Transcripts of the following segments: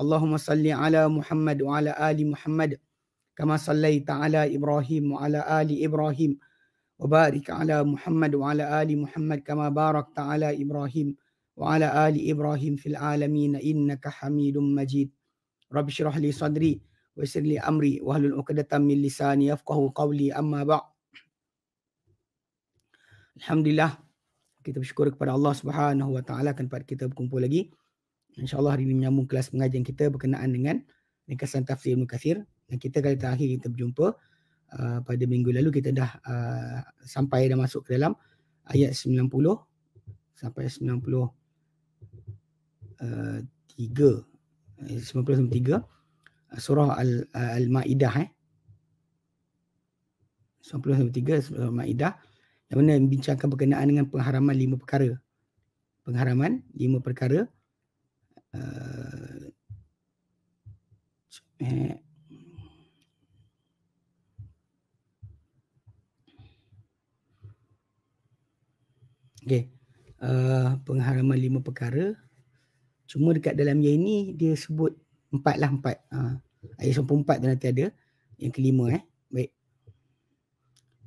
اللهم صل على محمد وعلى آل محمد كما صليت على إبراهيم وعلى آل إبراهيم وبارك على محمد وعلى آل محمد كما باركت على إبراهيم وعلى آل إبراهيم في العالمين إنك حميد مجيد رب اشرح لي صدري ويسر لي أمري وهل عقدة من لساني يفقه قولي أما بعد الحمد لله كتاب شكرك على الله سبحانه وتعالى كان بعد كتاب لجي لagi insyaAllah hari ini menyambung kelas pengajian kita berkenaan dengan ringkasan tafsir Ibn Kathir. Dan kita kali terakhir kita berjumpa uh, pada minggu lalu kita dah uh, sampai dan masuk ke dalam ayat 90 sampai 90 uh, tiga uh, 93 surah al uh, al maidah eh 93 surah al maidah yang mana membincangkan berkenaan dengan pengharaman lima perkara pengharaman lima perkara eh. eh okay. Uh, eh, pengharaman lima perkara. Cuma dekat dalam yang ini dia sebut empat lah empat. Uh, ayat sempur empat tu nanti ada. Yang kelima eh. Baik.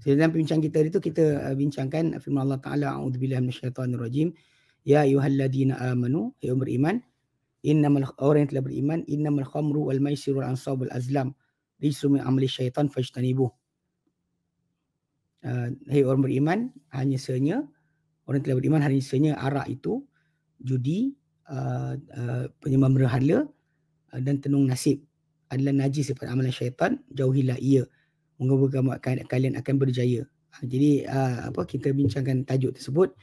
So, dalam bincang kita hari tu kita uh, bincangkan firman Allah Ta'ala A'udzubillah minasyaitanirrajim Ya ayuhalladina amanu Ya umur iman Inna innamal orang yang telah beriman innamal khamru wal maisir wal ansab wal azlam risum min amali syaitan fajtanibu uh, ah, hey orang beriman hanya sesanya orang yang telah beriman hanya sesanya arak itu judi uh, uh, penyembah berhala uh, dan tenung nasib adalah najis daripada amalan syaitan jauhilah ia moga-moga kalian akan berjaya uh, jadi uh, apa kita bincangkan tajuk tersebut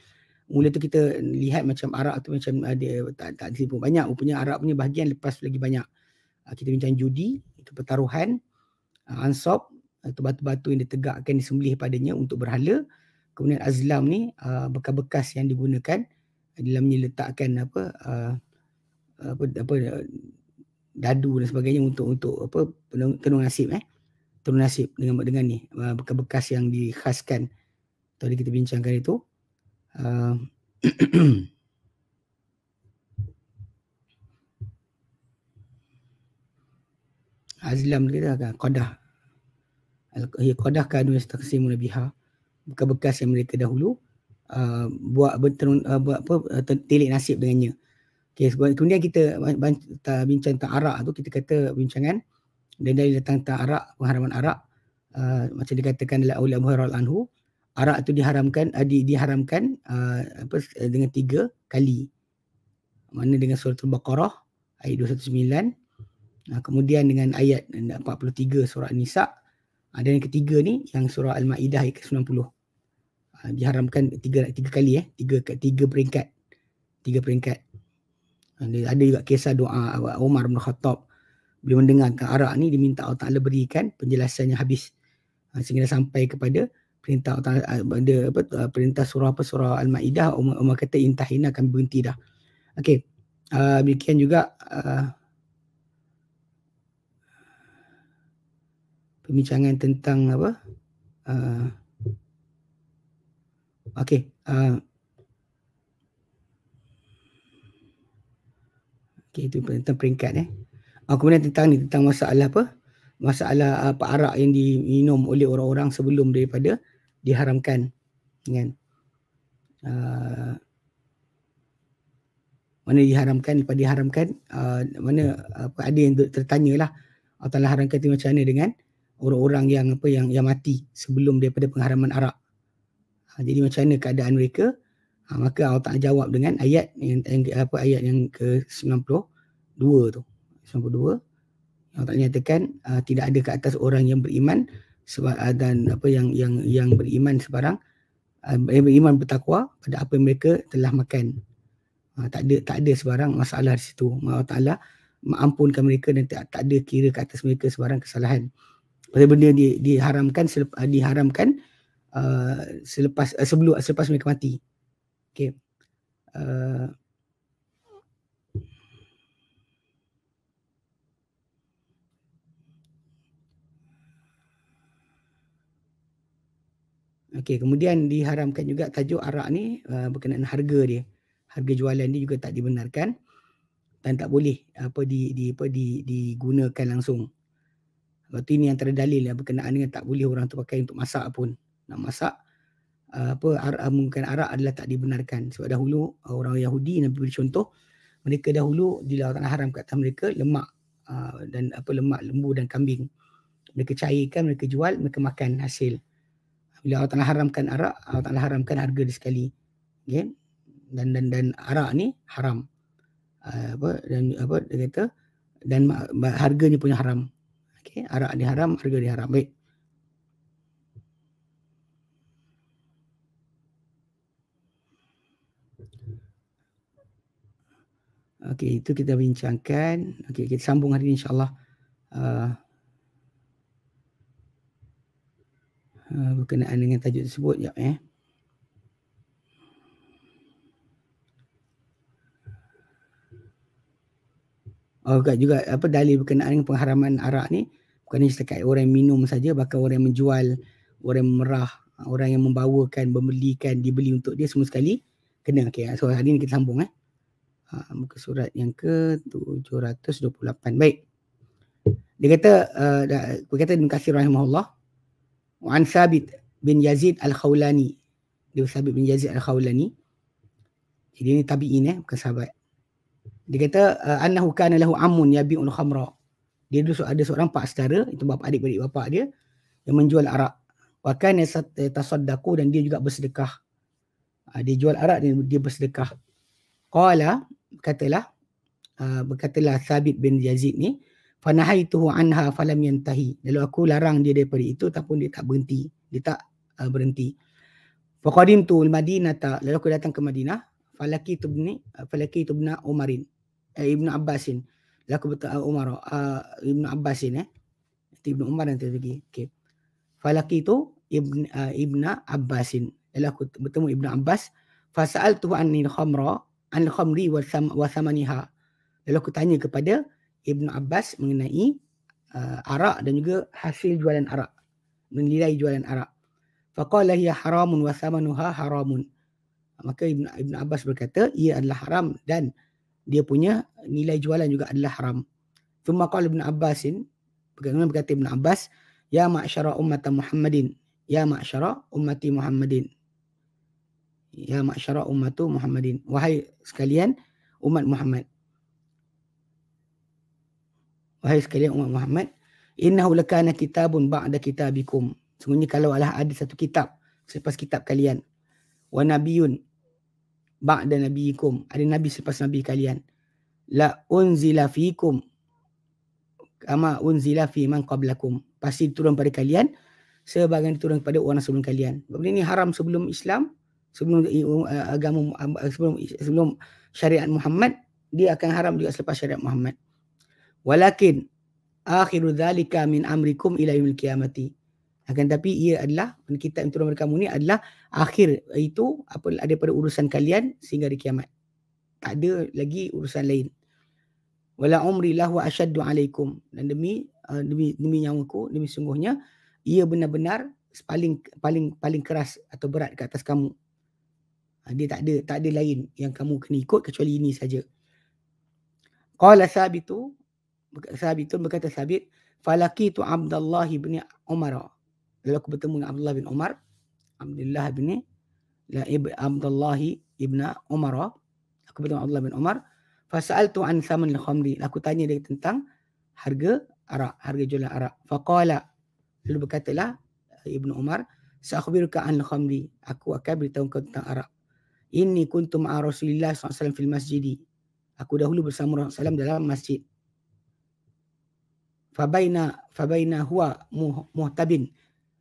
Mula tu kita lihat macam Arab tu macam ada ah, tak tak disebut banyak rupanya Arab punya bahagian lepas lagi banyak. Uh, kita bincang judi, itu pertaruhan, uh, ansop, itu uh, batu-batu yang ditegakkan disembelih padanya untuk berhala. Kemudian azlam ni uh, bekas-bekas yang digunakan dalamnya letakkan apa uh, apa apa dadu dan sebagainya untuk untuk apa tenung nasib eh tenung nasib dengan dengan ni uh, bekas-bekas yang dikhaskan tadi kita bincangkan itu uh, Azlam kita akan Qadah Qadah kanu yang setakasimu Nabiha Bekas-bekas yang mereka dahulu uh, Buat berterun, uh, buat apa ter- Telik nasib dengannya okay, Kemudian kita bincang tentang Arak tu Kita kata bincangan dan dari datang tentang Arak, pengharaman Arak uh, Macam dikatakan dalam Aulia Muhairul Anhu arak tu diharamkan adi eh, diharamkan uh, apa eh, dengan tiga kali mana dengan surah al-baqarah ayat 219 uh, kemudian dengan ayat 43 surat nisa uh, yang ketiga ni yang surah al-maidah ayat ke-90 uh, ah, diharamkan tiga tiga kali eh tiga tiga peringkat tiga peringkat ada ah, uh, ada juga kisah doa Umar bin Khattab bila mendengarkan arak ni diminta Allah Taala berikan penjelasannya habis uh, sehingga sampai kepada perintah ada apa perintah surah apa surah al-maidah umar, umar kata intahina akan berhenti dah okey uh, demikian juga uh, pembincangan tentang apa uh, okey uh, okey itu tentang peringkat eh uh, kemudian tentang ni tentang masalah apa masalah apa arak yang diminum oleh orang-orang sebelum daripada diharamkan dengan uh, ah, mana diharamkan lepas diharamkan uh, mana apa ada yang tertanyalah atau lah haramkan itu macam mana dengan orang-orang yang apa yang yang mati sebelum daripada pengharaman arak uh, ah, jadi macam mana keadaan mereka uh, maka Allah tak jawab dengan ayat yang, yang apa ayat yang ke-92 tu 92 Allah tak nyatakan uh, tidak ada ke atas orang yang beriman Ah, dan apa yang yang yang beriman sebarang ah, yang beriman bertakwa pada apa yang mereka telah makan. Ah, tak ada tak ada sebarang masalah di situ. Allah Taala mengampunkan mereka dan tak, tak ada kira ke atas mereka sebarang kesalahan. Pada benda di, diharamkan selepas, diharamkan selepas sebelum selepas mereka mati. Okey. Okey, kemudian diharamkan juga tajuk arak ni uh, berkenaan harga dia. Harga jualan dia juga tak dibenarkan dan tak boleh apa di di apa di digunakan langsung. Lepas tu ini yang terdalil ya berkenaan dengan tak boleh orang tu pakai untuk masak pun. Nak masak uh, apa arak uh, mungkin arak adalah tak dibenarkan. Sebab dahulu uh, orang Yahudi Nabi beri contoh mereka dahulu dilarang haram kat atas mereka lemak uh, dan apa lemak lembu dan kambing. Mereka cairkan, mereka jual, mereka makan hasil bila Allah Taala haramkan arak Allah Taala haramkan harga dia sekali okey dan dan dan arak ni haram uh, apa dan apa dia kata dan harganya punya haram okey arak dia haram harga dia haram baik Okey, itu kita bincangkan. Okey, kita sambung hari ini insyaAllah. Uh, Ah, berkenaan dengan tajuk tersebut jap eh. Oh, juga, juga apa dalil berkenaan dengan pengharaman arak ni bukan hanya setakat orang yang minum saja bahkan orang yang menjual, orang yang merah, ah, orang yang membawakan, membelikan, dibeli untuk dia semua sekali kena. Okey, ah, so hari ni kita sambung eh. Ha, muka surat yang ke 728. Baik. Dia kata, uh, dia kata terima kasih rahimahullah. An Thabit bin Yazid Al-Khawlani. Dia Thabit bin Yazid Al-Khawlani. Jadi ini tabi'in eh, bukan sahabat. Dia kata, eh, Anahu kana lahu amun yabi'un khamra. Dia dulu ada seorang pak saudara, itu bapa adik-adik bapa dia, yang menjual arak. Wa kana eh, tasaddaku dan dia juga bersedekah. Ah, dia jual arak dan dia bersedekah. Qala, katalah, ah, berkatalah Sabit bin Yazid ni, fanahaituhu anha falam yantahi lalu aku larang dia daripada itu ataupun dia tak berhenti dia tak uh, berhenti faqadimtu al madinata lalu aku datang ke madinah falaki tu bni uh, falaki tu bna umarin eh, ibnu abbasin lalu aku bertemu uh, ah, umar uh, ibnu abbasin eh nanti ibnu umar nanti pergi okey falaki tu ibn uh, ibna abbasin lalu aku bertemu ibnu abbas fasaltu anil khamra anil khamri wa wasam, samaniha lalu aku tanya kepada Ibn Abbas mengenai uh, arak dan juga hasil jualan arak menilai jualan arak faqala hiya haramun wa thamanuha haramun maka Ibnu Ibn Abbas berkata ia adalah haram dan dia punya nilai jualan juga adalah haram thumma qala Ibn Abbasin bagaimana berkata Ibn Abbas ya ma'syara ummat Muhammadin ya ma'syara ummati Muhammadin ya ma'syara ummatu Muhammadin wahai sekalian umat Muhammad wahai sekalian umat Muhammad innahu lakana kitabun ba'da kitabikum sungguhnya kalau Allah ada satu kitab selepas kitab kalian wa nabiyun ba'da nabiikum. ada nabi selepas nabi kalian la unzila fikum kama unzila fi man qablakum pasti turun pada kalian sebagaimana turun kepada orang sebelum kalian sebab ini haram sebelum Islam sebelum eh, um, eh, agama um, eh, sebelum sebelum syariat Muhammad dia akan haram juga selepas syariat Muhammad Walakin akhiru dhalika min amrikum ila yawmil qiyamati. Akan tapi ia adalah kitab yang turun kepada kamu ni adalah akhir itu apa ada pada urusan kalian sehingga di kiamat. Tak ada lagi urusan lain. Wala umri lahu ashaddu alaikum dan demi uh, demi demi nyawaku demi sungguhnya ia benar-benar paling paling paling keras atau berat ke atas kamu. Ha, dia tak ada tak ada lain yang kamu kena ikut kecuali ini saja. Qala sabitu Sabitun berkata Sabit, falaki tu Abdullah bin Umar. Lalu aku bertemu dengan Abdullah bin Umar. Abdullah bin la ib Abdullah bin Umar. Aku bertemu Abdullah bin Umar. Fasal tu an saman khamri. Aku tanya dia tentang harga arak, harga jual arak. Faqala lalu berkatalah eh, Ibnu Umar, sa'khbiruka an khamri. Aku akan beritahu kau tentang arak. Ini kuntu ma'a Rasulillah SAW fil masjid. Aku dahulu bersama Rasulullah SAW dalam masjid fabaina fabaina huwa muhtabin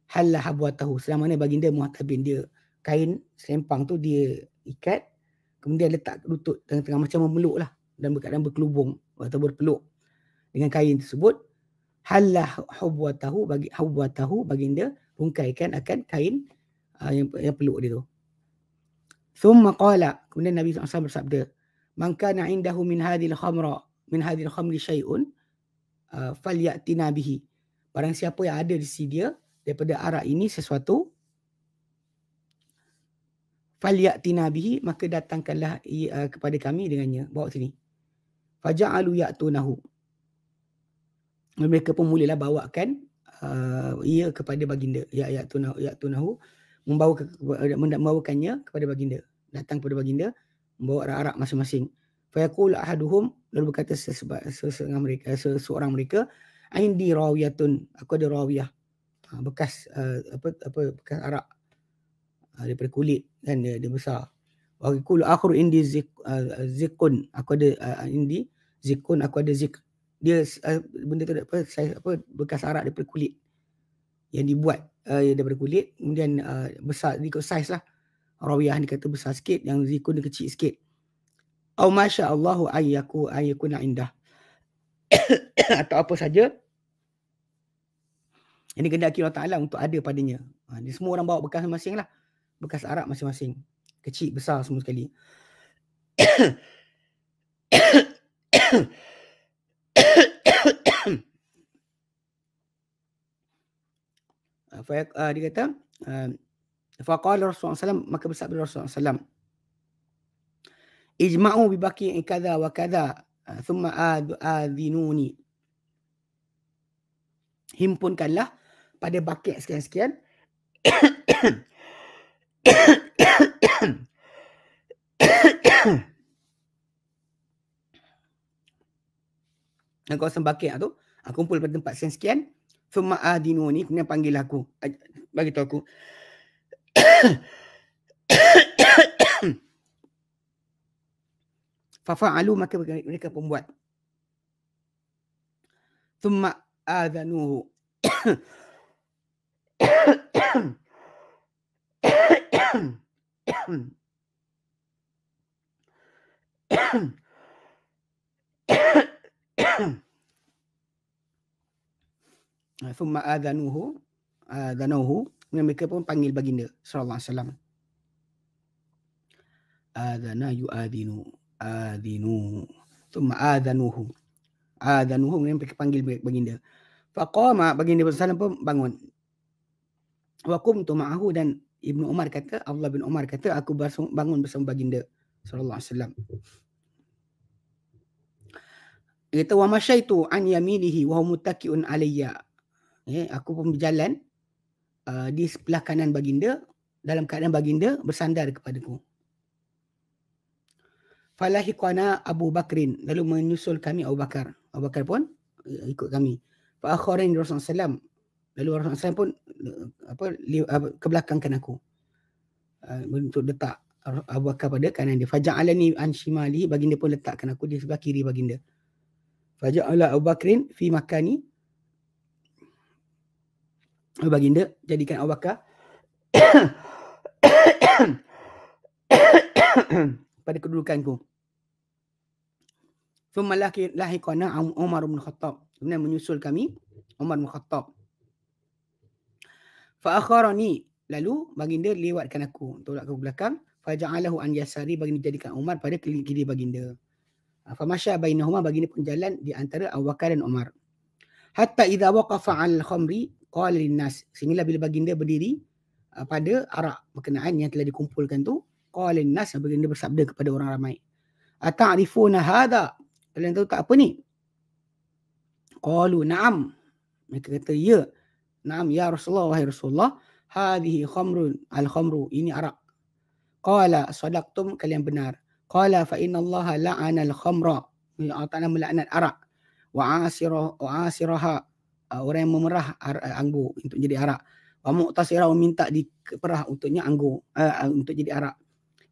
halla habwatahu selama ni baginda muhtabin dia kain sempang tu dia ikat kemudian letak lutut tengah-tengah macam memeluk lah dan berkadang berkelubung atau berpeluk dengan kain tersebut halla habwatahu bagi habwatahu baginda bungkaikan akan kain uh, yang, yang peluk dia tu thumma qala kemudian Nabi SAW bersabda mankana indahu min hadhil khamra min hadhil khamri syai'un Uh, falyatina bihi. Barang siapa yang ada di sisi dia daripada arah ini sesuatu falyatina bihi maka datangkanlah ia, uh, kepada kami dengannya. Bawa sini. Faja'alu ya'tunahu. Mereka pun mulalah bawakan uh, ia kepada baginda. Ya ya'tunahu ya'tunahu membawa ke, membawakannya kepada baginda. Datang kepada baginda membawa arak-arak masing-masing fayaqul ahaduhum lalu berkata sesebab sesetengah mereka seseorang mereka aindi rawiyatun aku ada rawiyah ha, bekas eh, apa apa bekas arak uh, daripada kulit kan dia, dia besar wa qul akhru indi eh, zikun aku ada uh, indi zikun aku ada zik dia benda tu apa saya apa bekas arak daripada kulit yang dibuat uh, daripada kulit kemudian uh, besar ikut saiz lah rawiyah ni kata besar sikit yang zikun dia kecil sikit au masya-Allahu ayyaku ayyakuna indah atau apa saja ini kehendak Allah Taala untuk ada padanya ha ni semua orang bawa bekas masing-masing lah bekas arak masing-masing kecil besar semua sekali Fa uh, dia kata uh, faqala Rasulullah SAW alaihi wasallam maka bersabda Rasulullah SAW ijma'u bi baqi' kadha wa kadha ah, thumma adhinuni himpunkanlah pada bakit sekian-sekian Engkau kawasan bakit tu aku kumpul pada tempat sekian-sekian thumma adinuni kena panggil aku bagi tahu aku fafa'alu maka mereka pun buat thumma adhanuhu thumma adhanuhu adhanuhu dan mereka pun panggil baginda sallallahu alaihi wasallam adhana yu'adhinu adinu thumma adanuhum adanuhum ni pergi panggil baginda faqama baginda bersalam pun bangun wa qumtu ma'ahu dan ibnu umar kata Allah bin Umar kata aku bangun bersama baginda sallallahu alaihi wasallam Itu wa masyaitu an yaminihi wa muttaqiun alayya eh aku pun berjalan uh, di sebelah kanan baginda dalam keadaan baginda bersandar kepadaku falahiqana Abu Bakrin lalu menyusul kami Abu Bakar. Abu Bakar pun eh, ikut kami. Fa Rasulullah sallam lalu Rasulullah SAW pun eh, apa kebelakangkan aku. Uh, untuk letak Abu Bakar pada kanan dia. Faja'alani ni Anshimali baginda pun letakkan aku di sebelah kiri baginda. Faja'ala Abu Bakrin fi makani baginda jadikan Abu Bakar pada kedudukanku. Thumma lahi lahiqana Umar bin Khattab. Kemudian menyusul kami Umar bin Khattab. Fa akharani lalu baginda lewatkan aku tolak aku belakang faja'alahu an yasari baginda jadikan Umar pada kiri kiri baginda. Ha, fa masya bainahuma baginda pun jalan di antara Abu Bakar dan Umar. Hatta idza waqafa al khamri qala lin nas sehingga bila baginda berdiri ha, pada arak berkenaan yang telah dikumpulkan tu qala lin nas baginda bersabda kepada orang ramai. Ata'rifuna hadha Kalian tahu tak apa ni? Qalu na'am. Mereka kata ya. Na'am ya Rasulullah wahai Rasulullah. Hadihi khamrun al-khamru. Ini arak. Qala sadaqtum kalian benar. Qala fa inna Allah la'ana al-khamra. Allah Ta'ala melaknat arak. Wa asiraha. Wa asiraha. orang yang memerah eh, anggur untuk jadi arak. Wa mu'tasira minta diperah untuknya anggur. Uh, untuk jadi arak.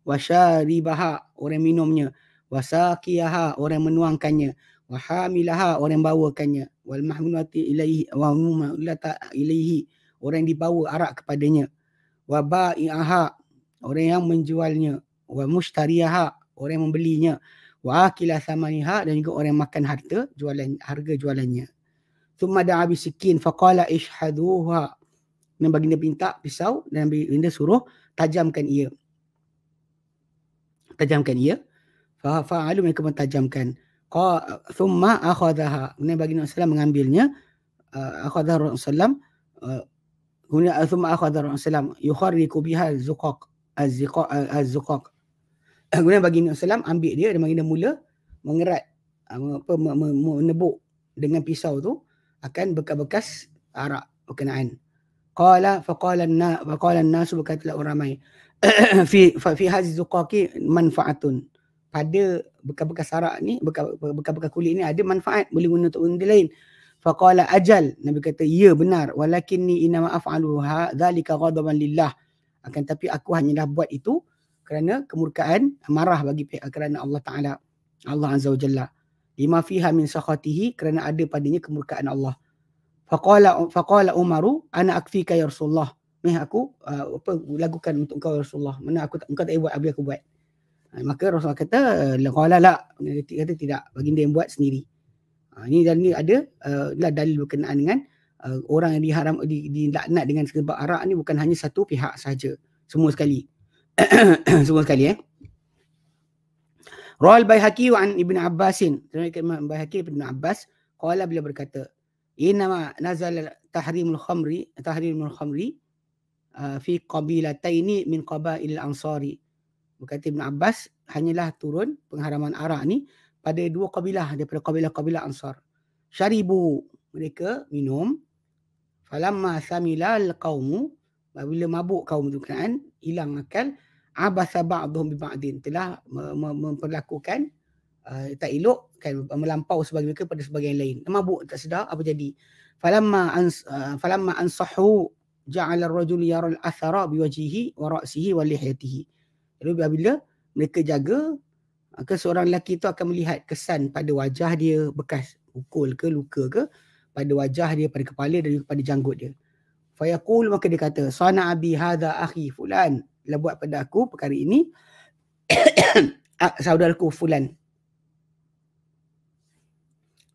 Wa syaribaha. Orang minumnya wasaqiyaha orang menuangkannya wahamilaha orang bawakannya wal mahmunati ilaihi wa mumlata ilaihi orang dibawa arak kepadanya wa ba'iha orang yang menjualnya wa mushtariha orang membelinya wa akila samaniha dan juga orang makan harta jualan harga jualannya thumma da'a bisikin faqala ishaduha dan baginda minta pisau dan baginda suruh tajamkan ia tajamkan ia fa'alu mereka mentajamkan qa thumma akhadhaha Nabi bagi Nabi sallam mengambilnya uh, akhadha Rasulullah. sallam uh, guna uh, thumma akhadha Rasul sallam yukhariku biha zuqaq az-ziqaq az-zuqaq Kemudian bagi Nabi sallam ambil dia dan bagi dia mula mengerat uh, apa menebuk dengan pisau tu akan bekas-bekas arak berkenaan. Qala faqala anna faqala an-nas berkata orang ramai fi fi hadzi zuqaqi manfaatun pada bekas-bekas sarak ni, bekas-bekas kulit ni ada manfaat boleh guna untuk benda lain. Faqala ajal. Nabi kata, ya benar. Walakin ni inama af'alu ha dhalika ghadaban lillah. Akan tapi aku hanya dah buat itu kerana kemurkaan marah bagi kerana Allah Ta'ala. Allah Azza wa Jalla. Lima fiha min sakhatihi kerana ada padanya kemurkaan Allah. Faqala faqala Umaru ana akfika ya Rasulullah. Meh aku uh, apa lakukan untuk kau ya Rasulullah. Mana aku tak, engkau tak buat abi aku buat. Eh, maka Rasulullah kata laqala eh, la kata tidak baginda yang buat sendiri. Ha, ini dan ini ada uh, dalil berkenaan dengan uh, orang yang diharam di, di laknat dengan sebab arak ni bukan hanya satu pihak saja semua sekali. semua sekali eh. Rawal Baihaqi wa Ibn Abbasin. Terangkan Imam Baihaqi Ibn Abbas qala bila berkata inama nazal tahrimul khamri tahrimul khamri uh, fi qabilataini min qabail al-ansari berkata Ibn Abbas hanyalah turun pengharaman arak ni pada dua kabilah daripada kabilah-kabilah Ansar. Syaribu mereka minum. Falamma samilal qaumu bila mabuk kaum tu kan hilang akal abasa ba'dhum bi ba'din telah memperlakukan uh, tak elok kan melampau sebagian mereka pada sebagian lain. Mabuk tak sedar apa jadi. Falamma ans eh, falamma ansahu ja'ala ar-rajul yara al-athara bi wa ra'sihi wa lihyatihi. Lalu bila mereka jaga, maka seorang lelaki tu akan melihat kesan pada wajah dia bekas pukul ke luka ke pada wajah dia, pada kepala dan juga pada janggut dia. Fayaqul maka dia kata, sana abi hadha akhi fulan. Dia buat pada aku perkara ini. Ah, saudaraku fulan.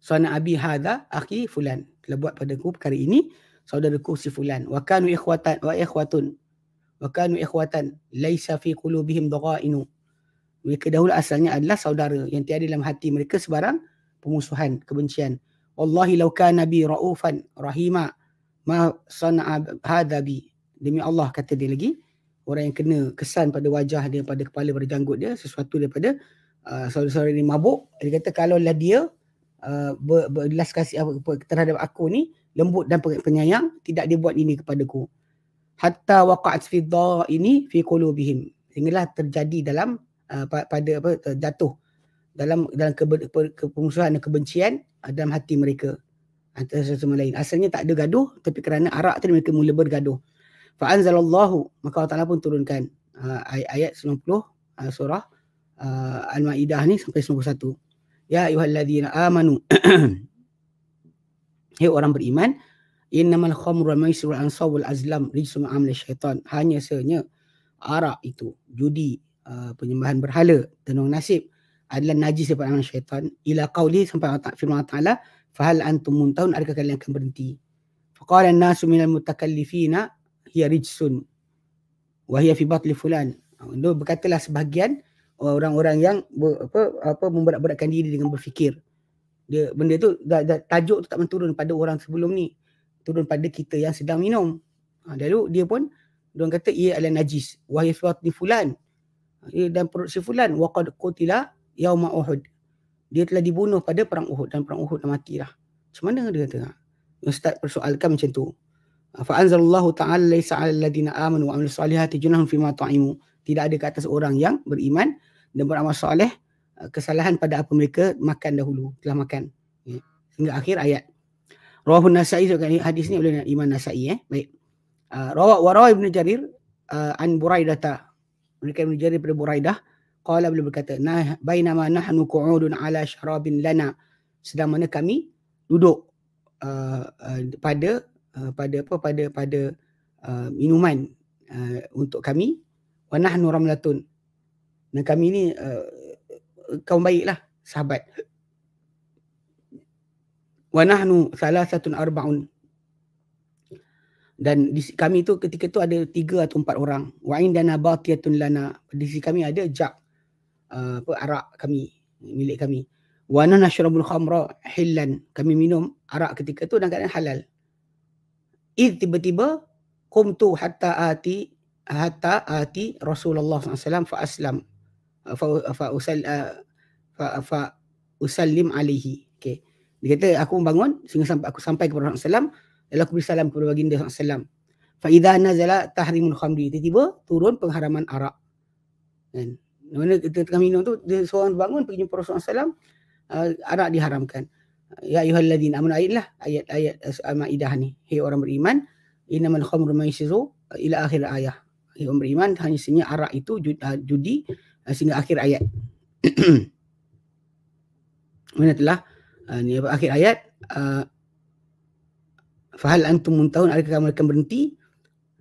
Sana abi hadha akhi fulan. Dia buat pada aku perkara ini. Saudaraku si fulan. Wakanu ikhwatan wa ikhwatun wa kanu ikhwatan laisa fi qulubihim dara'inu mereka dahulu asalnya adalah saudara yang tiada dalam hati mereka sebarang pemusuhan kebencian wallahi law kana nabi raufan rahima ma sana'a hadha bi demi Allah kata dia lagi orang yang kena kesan pada wajah dia pada kepala pada janggut dia sesuatu daripada uh, saudara-saudara ini mabuk dia kata kalau lah dia uh, berlas kasih terhadap aku ni lembut dan penyayang tidak dia buat ini kepadaku hatta waqa'at fi ini fi qulubihim inilah terjadi dalam uh, pada apa uh, jatuh dalam dalam ke, ke, kepengusuhan dan kebencian uh, dalam hati mereka antara ha, satu sama lain asalnya tak ada gaduh tapi kerana arak tu mereka mula bergaduh fa anzalallahu maka Allah Taala pun turunkan uh, ayat, ayat 90 uh, surah uh, al-maidah ni sampai 91 ya ayuhallazina amanu hai hey, orang beriman innamal khamru wal maisir wal ansab wal azlam rijsum amal syaitan hanya sahaja arak itu judi uh, penyembahan berhala tenung nasib adalah najis daripada amal syaitan ila qauli sampai Allah firman Allah taala fahal antum muntahun adakah kalian akan berhenti faqala an-nasu minal mutakallifina hiya rijsun wa hiya fi batli fulan Lalu ah, berkatalah sebahagian orang-orang yang ber, apa apa memberat-beratkan diri dengan berfikir dia benda tu tajuk tu tak menurun pada orang sebelum ni turun pada kita yang sedang minum. Ha, lalu dia pun dia kata ia adalah najis. Wahai fiwat ni fulan. Ha, ia dan perut si fulan. Waqad kutila yauma Uhud. Dia telah dibunuh pada perang Uhud. Dan perang Uhud dah matilah. Macam mana dia kata? Ha? Ustaz persoalkan macam tu. Ha, Fa'anzalallahu ta'ala laysa ala alladina amanu wa'amil salihati junahum fima ta'imu. Tidak ada ke atas orang yang beriman dan beramal soleh ha, kesalahan pada apa mereka makan dahulu. Telah makan. Ya. Hingga akhir ayat. Rawahun Nasai so kali hadis ni oleh Imam Nasai eh. Baik. Ah, Rawah wa rawi Ibnu Jarir uh, an Buraidah ta. Mereka Ibnu Jarir pada Buraidah qala beliau berkata nah bainama nahnu qu'udun ala sharabin lana sedang mana kami duduk uh, uh, pada uh, pada apa pada pada uh, minuman uh, untuk kami wa nahnu ramlatun dan kami ni uh, kaum baiklah sahabat wa nahnu thalathatun arbaun dan di kami itu ketika itu ada tiga atau empat orang wa indana baqiyatun lana di sisi kami ada jak uh, apa arak kami milik kami wa nashrabul khamra hillan kami minum arak ketika itu dan kadang halal id tiba-tiba qumtu hatta ati hatta ati Rasulullah SAW fa aslam fa fa usal uh, fa fa usallim alaihi okey dia kata aku bangun sehingga sampai aku sampai kepada Rasulullah SAW lalu aku beri salam kepada baginda Rasulullah SAW. Fa'idha nazala tahrimul khamri. Tiba-tiba turun pengharaman arak. Kan? Di mana kita tengah minum tu, dia seorang bangun pergi jumpa Rasulullah SAW, uh, arak diharamkan. Ya ayuhal ladin amun ayat lah ayat-ayat al-ma'idah ni. Hei orang beriman, innamal khamru maisiru ila akhir ayah. Hei orang beriman, hanya sehingga arak itu uh, judi uh, sehingga akhir ayat. mana telah uh, ni apa akhir ayat uh, fahal antum muntahun adakah mereka berhenti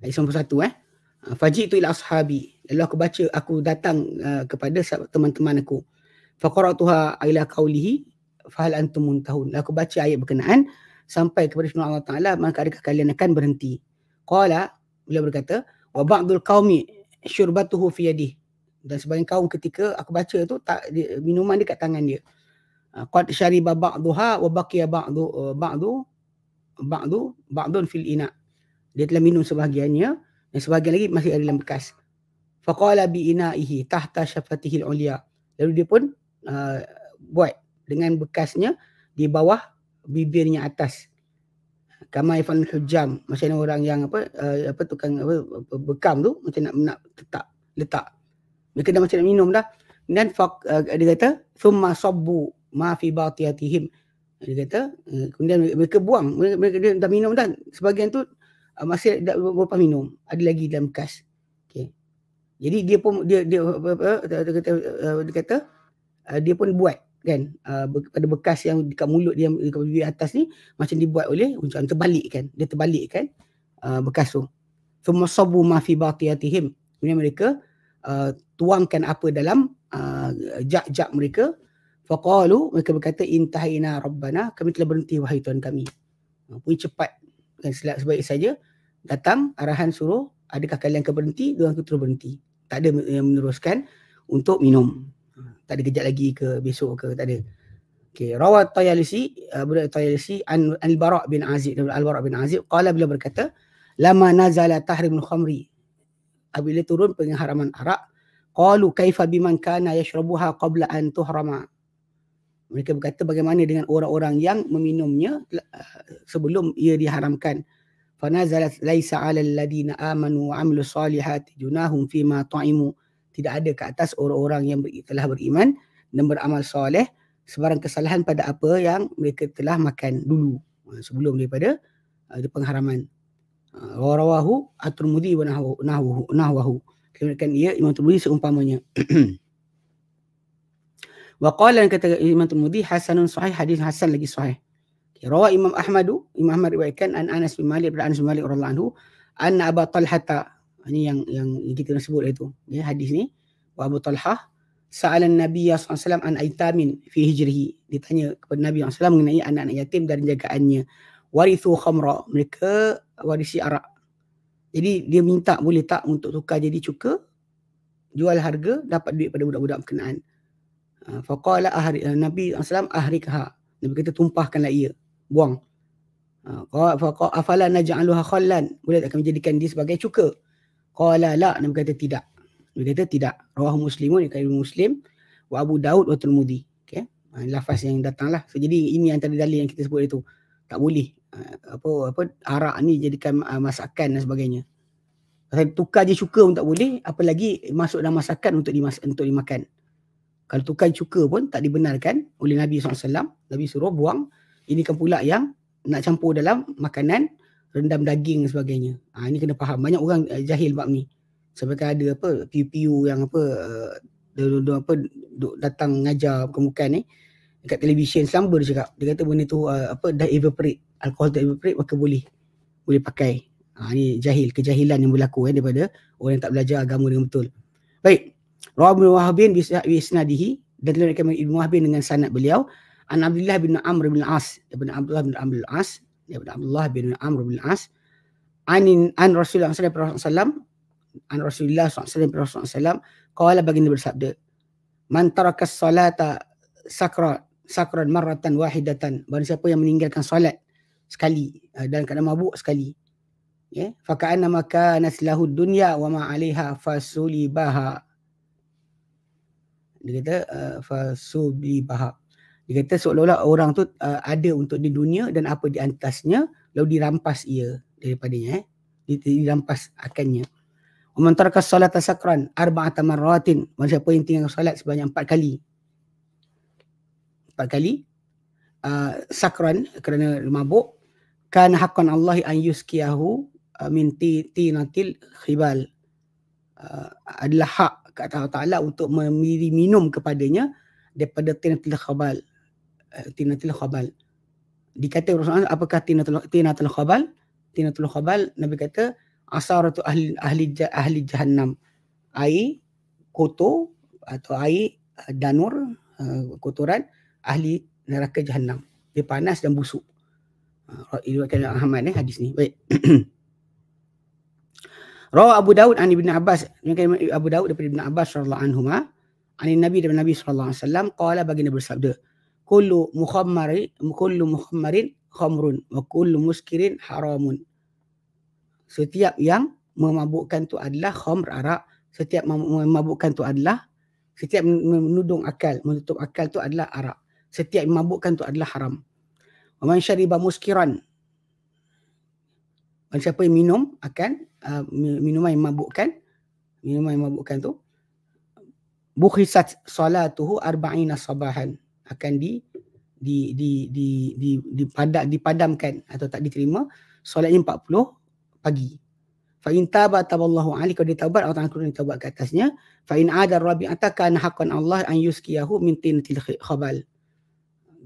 ayat 91 eh ah, fajitu ila ashabi lalu aku baca aku datang uh, kepada teman-teman aku faqaratuha ila qawlihi fahal antum muntahun lalu aku baca ayat berkenaan sampai kepada firman Allah Taala maka adakah kalian akan berhenti qala beliau berkata wa ba'dul qaumi syurbatuhu fi yadihi dan sebagian kaum ketika aku baca tu tak minuman dia kat tangan dia Ah, qad shariba ba'dhuha wa baqiya ba'dhu eh, ba'dhu ba'dhu ba'dun fil ina dia telah minum sebahagiannya dan sebahagian lagi masih ada dalam bekas faqala bi inaihi tahta shafatihi al ulya lalu dia pun uh, buat dengan bekasnya di bawah bibirnya atas kama ifan hujam macam mana orang yang apa uh, apa tukang apa bekam tu macam nak nak letak letak mereka dah macam nak minum dah dan fak, uh, dia kata summa sabbu ma fi batiyatihim dia kata eh, kemudian mereka buang mereka dia dah minum dah sebagian tu uh, masih dah berapa minum ada lagi dalam kas okey jadi dia pun dia dia apa, apa, apa dia kata dia kata uh, dia pun buat kan uh, pada bekas yang dekat mulut dia dekat bibir atas ni macam dibuat oleh macam terbalik kan dia terbalik kan uh, bekas tu semua sabu ma fi batiyatihim kemudian mereka uh, tuangkan apa dalam uh, jak-jak mereka Faqalu mereka berkata intahaina rabbana kami telah berhenti wahai tuan kami. Ha, pun cepat dan selak sebaik saja datang arahan suruh adakah kalian keberhenti dengan terus berhenti. Tak ada yang meneruskan untuk minum. Ha, tak ada kejap lagi ke besok ke tak ada. Okey rawat tayalisi uh, budak tayalisi an al bara bin aziz al bara bin aziz qala bila berkata lama nazala tahrimul khamri apabila turun pengharaman arak qalu kaifa biman kana yashrabuha qabla an tuhrama mereka berkata bagaimana dengan orang-orang yang meminumnya eh, sebelum ia diharamkan fanazalat laisa alal ladina amanu wa amilus salihati junahum fi ma ta'imu tidak ada ke atas orang-orang yang telah beriman dan beramal soleh sebarang kesalahan pada apa yang mereka telah makan dulu eh, sebelum daripada uh, pengharaman rawahu at-tirmidhi wa nahwahu nahwahu kemudian ia imam tirmidhi seumpamanya Wa qala yang kata Imam Tirmizi hasanun sahih hadis hasan lagi sahih. Okay, rawa Imam Ahmad Imam Ahmad riwayatkan an Anas bin Malik bin Anas bin Malik radhiyallahu anhu an Abu Talhah ini yang yang kita nak sebut itu. Ya hadis ni wa Abu Talhah sa'ala Nabi sallallahu alaihi wasallam an aitamin fi hijrihi. Ditanya kepada Nabi sallallahu alaihi wasallam mengenai anak-anak yatim dan jagaannya. Warithu khamra, mereka warisi arak. Jadi dia minta boleh tak untuk tukar jadi cuka? Jual harga dapat duit pada budak-budak kenaan. -budak Ah, faqala ahri ah, nabi sallam ahri kah nabi kata tumpahkanlah ia buang ah, faqa afala naj'aluha khallan boleh tak kami jadikan dia sebagai cuka qala la nabi kata tidak nabi kata tidak rawahu muslimun ikai muslim wa abu daud wa tirmidhi okey lafaz yang datanglah so, jadi ini antara dalil yang kita sebut itu tak boleh apa apa arak ni jadikan masakan dan sebagainya tukar je cuka pun tak boleh apalagi masuk dalam masakan untuk dimas untuk dimakan kalau tukai cuka pun tak dibenarkan oleh Nabi SAW. Nabi suruh buang. Ini kan pula yang nak campur dalam makanan rendam daging dan sebagainya. Ha, ini kena faham. Banyak orang eh, jahil bab ni. Sampai kan ada apa piu-piu yang apa uh, do, do, apa do, datang ngajar bukan ni. ni dekat televisyen selamba dia cakap. Dia kata benda tu uh, apa dah evaporate. Alkohol dah evaporate maka boleh. Boleh pakai. Ha, ini jahil. Kejahilan yang berlaku eh, daripada orang yang tak belajar agama dengan betul. Baik. Rabbul Wahabin bisnadihi dan telah dikatakan Ibn Wahabin dengan sanad beliau. An Abdullah bin Amr bin As, ya, Ibn Abdullah bin Amr bin As, Ibn Abdullah bin Amr bin As. Anin an Rasulullah sallallahu alaihi wasallam an Rasulullah sallallahu alaihi wasallam qala baginda bersabda man taraka salata sakra sakran maratan wahidatan barang siapa yang meninggalkan solat sekali eh, dan keadaan mabuk sekali ya yeah. maka naslahu dunya wa ma 'alaiha fasulibaha dia kata uh, falsubi bahak dia kata seolah-olah orang tu uh, ada untuk di dunia dan apa di atasnya lalu dirampas ia daripadanya eh dirampas akannya umman taraka salata sakran arba'ata marratin man siapa yang tinggal solat sebanyak empat kali empat kali uh, sakran kerana mabuk kan haqqan Allah an yuskiyahu uh, min tinatil khibal uh, adalah hak kata Ta'ala untuk memilih minum kepadanya daripada tinatul khabal. Eh, tinatul khabal. Dikata Rasulullah apakah tinatul tinatul khabal? Tinatul khabal Nabi kata asaratu ahli ahli ahli jahannam. Air kotor atau air eh, danur eh, kotoran ahli neraka jahannam. Dia panas dan busuk. Ha, Ahmad eh, hadis ni. Baik. Rawa Abu Daud an Ibn Abbas, Mungkin kan Abu Daud daripada Ibn Abbas sallallahu anhu ma, an Nabi daripada Nabi sallallahu alaihi wasallam qala baginda bersabda, kullu mukhammari, kullu mukhammarin khamrun wa kullu muskirin haramun. Setiap yang memabukkan tu adalah khamr arak, setiap memabukkan tu adalah setiap menudung akal, menutup akal tu adalah arak. Setiap memabukkan tu adalah haram. Wa man syariba muskiran dan siapa yang minum akan uh, minuman yang mabukkan minuman yang mabukkan tu bukhisat salatuhu arba'ina sabahan akan di di di di di di padak dipadamkan atau tak diterima solatnya 40 pagi fa in taba taballahu alaihi kalau dia taubat Allah Taala akan taubat ke atasnya fa in ada rabi'ata kana haqqan Allah an yuskiyahu min tinatil khabal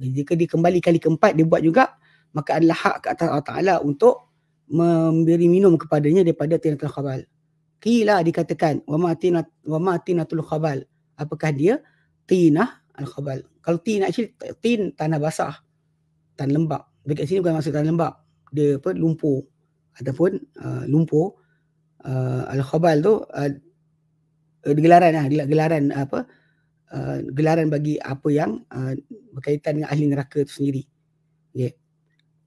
jadi jika dikembali kali keempat dia buat juga maka adalah hak ke atas Allah Taala untuk memberi minum kepadanya daripada tinatul khabal. Qila dikatakan wa ma tinat wa ma tinatul khabal. Apakah dia? Tinah al-khabal. Kalau tin actually tin tanah basah. Tanah lembap. Dekat sini bukan maksud tanah lembap. Dia apa? Lumpur ataupun uh, lumpur uh, al-khabal tu uh, eh, gelaran lah, gelaran apa? Uh, gelaran bagi apa yang uh, berkaitan dengan ahli neraka tu sendiri. Okay. Yeah.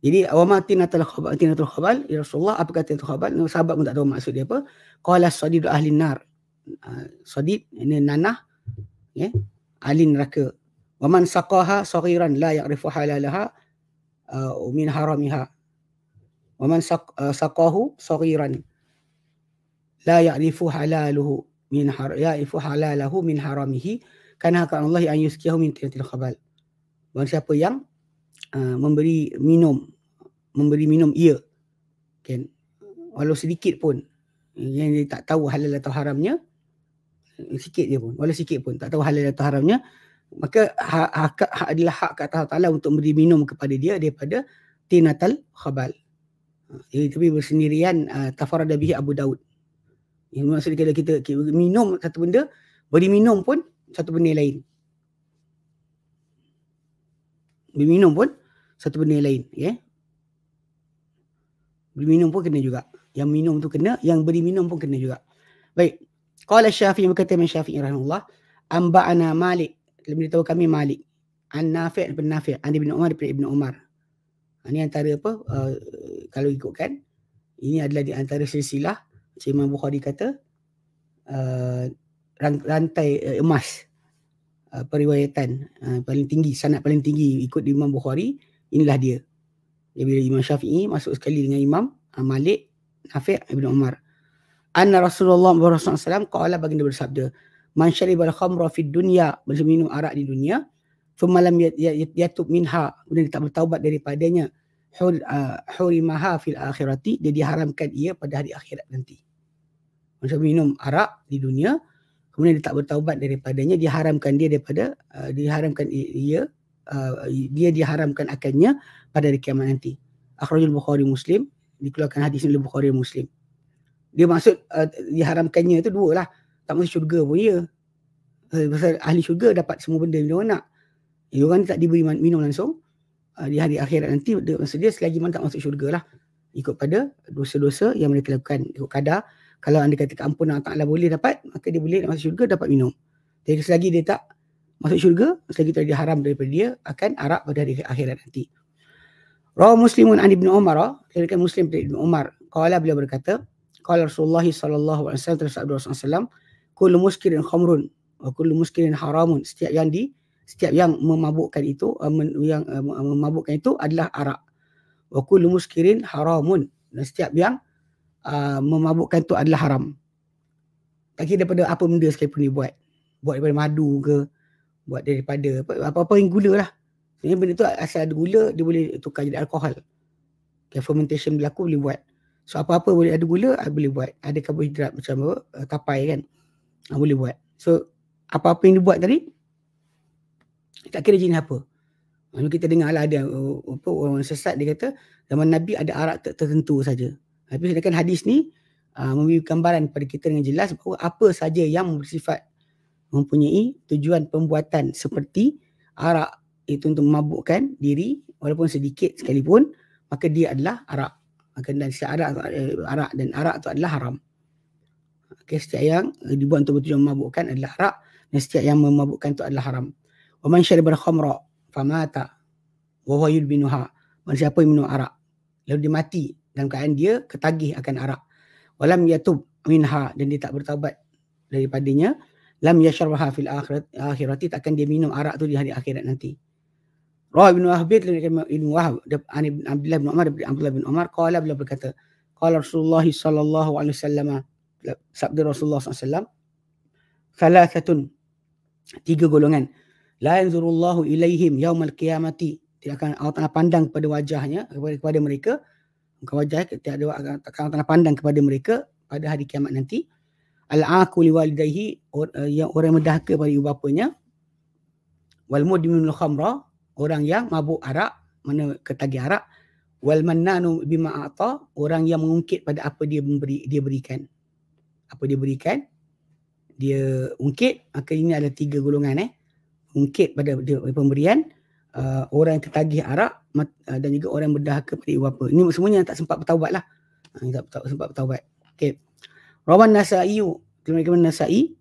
Jadi awamatin atal khabal atin atal khabal ya Rasulullah apa kata itu khabal sahabat pun tak tahu maksud dia apa qala sadid ahli nar uh, ah, sadid ini nanah ya yeah? ahli neraka wa man saqaha saghiran la ya'rifu halalaha uh, min haramiha wa man ah, saqahu saghiran la ya'rifu halaluhu min har ya'rifu halalahu min haramihi kana ka Allah an yuskihu min tilal khabal Barang siapa yang Uh, memberi minum memberi minum ia ya, kan walau sedikit pun yang dia tak tahu halal atau haramnya sikit dia pun walau sikit pun tak tahu halal atau haramnya maka hak, hak, hak ha-, adalah hak kata Taala untuk memberi minum kepada dia daripada tinatal khabal ha, jadi tapi bersendirian uh, tafarada bihi Abu Daud yang maksud kita, kita minum satu benda beri minum pun satu benda lain minum pun satu benda yang lain. Okay? Ya. Beri minum pun kena juga. Yang minum tu kena, yang beri minum pun kena juga. Baik. Qala Syafi'i berkata Imam Syafi'i rahimahullah, amba'ana Malik, lebih tahu kami Malik. An Nafi' bin Nafi', An bin Umar bin Ibnu Umar. Ini ha, antara apa? Uh, kalau ikutkan, ini adalah di antara silsilah Imam Bukhari kata uh, rantai uh, emas uh, periwayatan uh, paling tinggi, sanad paling tinggi ikut Imam Bukhari inilah dia. Jadi Imam Syafi'i masuk sekali dengan Imam ah, Malik, Nafi' ah, Ibn Umar. Anna Rasulullah SAW qala baginda bersabda, "Man syariba al-khamra fid dunya, minum arak di dunia, thumma lam yatub minha, kemudian dia tak bertaubat daripadanya, hul uh, ah, hurimaha fil akhirati, dia diharamkan ia pada hari akhirat nanti." Macam minum arak di dunia, kemudian dia tak bertaubat daripadanya, diharamkan dia daripada uh, diharamkan ia Uh, dia diharamkan akannya pada hari kiamat nanti. Akhrajul Bukhari Muslim dikeluarkan hadis oleh Bukhari Muslim. Dia maksud uh, diharamkannya tu dua lah. Tak mesti syurga pun ya. Eh, Sebab ahli syurga dapat semua benda yang dia nak. Dia orang tak diberi minum langsung. Uh, di hari akhirat nanti dia, maksud dia selagi mana tak masuk syurga lah. Ikut pada dosa-dosa yang mereka lakukan. Ikut kadar. Kalau anda kata ampun, Allah Ta'ala boleh dapat, maka dia boleh masuk syurga dapat minum. Jadi selagi dia tak masuk syurga selagi tidak haram daripada dia akan arak pada hari akhirat nanti. Rawa Muslimun Ani bin Umar, dia Muslim dari Ibn Umar. Qala beliau berkata, Qala Rasulullah sallallahu alaihi wasallam terhadap Rasulullah sallallahu kullu muskirin khamrun wa kullu muskirin haramun. Setiap yang di setiap yang memabukkan itu eh, yang eh, memabukkan itu adalah arak. Wa kullu muskirin haramun. Dan setiap yang uh, memabukkan itu adalah haram. Tak kira daripada apa benda sekalipun dibuat. Buat daripada madu ke, buat daripada apa-apa yang gula lah. Sebenarnya benda tu asal ada gula, dia boleh tukar jadi alkohol. Okay, fermentation berlaku boleh buat. So apa-apa boleh ada gula, ah, boleh buat. Ada karbohidrat macam apa, uh, tapai kan. Ah, boleh buat. So apa-apa yang dibuat tadi, tak kira jenis apa. Lalu kita dengar lah ada uh, apa, orang, orang sesat dia kata, zaman Nabi ada arak tertentu saja. Tapi sedangkan hadis ni, uh, memberi gambaran kepada kita dengan jelas bahawa apa saja yang bersifat mempunyai tujuan pembuatan seperti arak itu untuk memabukkan diri walaupun sedikit sekalipun maka dia adalah arak maka dan setiap arak eh, arak dan arak itu adalah haram okay, setiap yang dibuat untuk tujuan memabukkan adalah arak dan setiap yang memabukkan itu adalah haram wa man syariba khamra famata wa huwa yudbinuha man siapa yang minum arak lalu dia mati dalam keadaan dia ketagih akan arak walam yatub minha dan dia tak bertaubat daripadanya lam yashrabha fil akhirat akhirati takkan dia minum arak tu di hari akhirat nanti Rawi bin Wahbid dari Ibn Wahab dari Ibn Abdullah bin Umar dari Abdullah bin Umar qala beliau berkata qala Rasulullah sallallahu alaihi wasallam sabda Rasulullah sallallahu alaihi wasallam tiga golongan la yanzurullahu ilaihim yaumil qiyamati tidak akan Allah Taala pandang kepada wajahnya kepada, kepada mereka ke wajah tidak ada akan Allah Taala pandang kepada mereka pada hari kiamat nanti al'aku liwalidaihi uh, yang orang yang mendahka pada ibu bapanya wal mudminu khamra orang yang mabuk arak mana ketagi arak wal mannanu bima ata orang yang mengungkit pada apa dia memberi dia berikan apa dia berikan dia ungkit maka ini ada tiga golongan eh ungkit pada dia, pemberian uh, orang yang ketagih arak uh, dan juga orang yang berdahaka pada ibu ini semuanya yang tak sempat bertaubat lah ha, yang tak, tak, tak sempat bertaubat okey Rawan Nasa'i Kelima Imam Nasa'i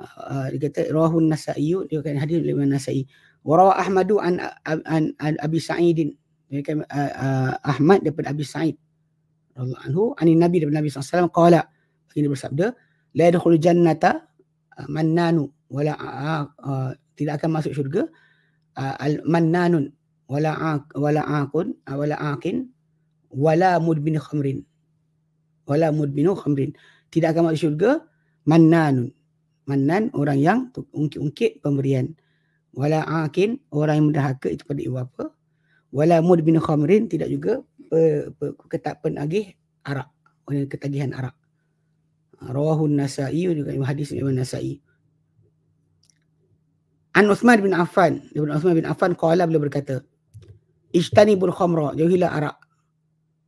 uh, Dia kata Rawan Nasa'i Dia kata hadir Kelima Imam Nasa'i Warawa Ahmadu an, an, an, an Abi Sa'idin Dia kata ah, ah, Ahmad daripada Abi Sa'id Anhu Ani Nabi daripada Nabi SAW Kala Ini bersabda La yadukhul jannata Mannanu Wala Tidak akan masuk syurga al Mannanun Wala Wala Akun Wala Akin Wala Mudbin Khamrin Wala Mudbinu Khamrin Wala Mudbinu Khamrin tidak akan masuk syurga mannanun mannan orang yang ungkit-ungkit pemberian wala akin orang yang mendahaka itu pada ibu apa wala mud bin khamrin tidak juga ketak penagih arak orang ketagihan arak rawahun nasai juga hadis imam nasai An Uthman bin Affan, Ibn Uthman bin Affan qala beliau berkata, "Ijtani bul khamra, jauhilah arak.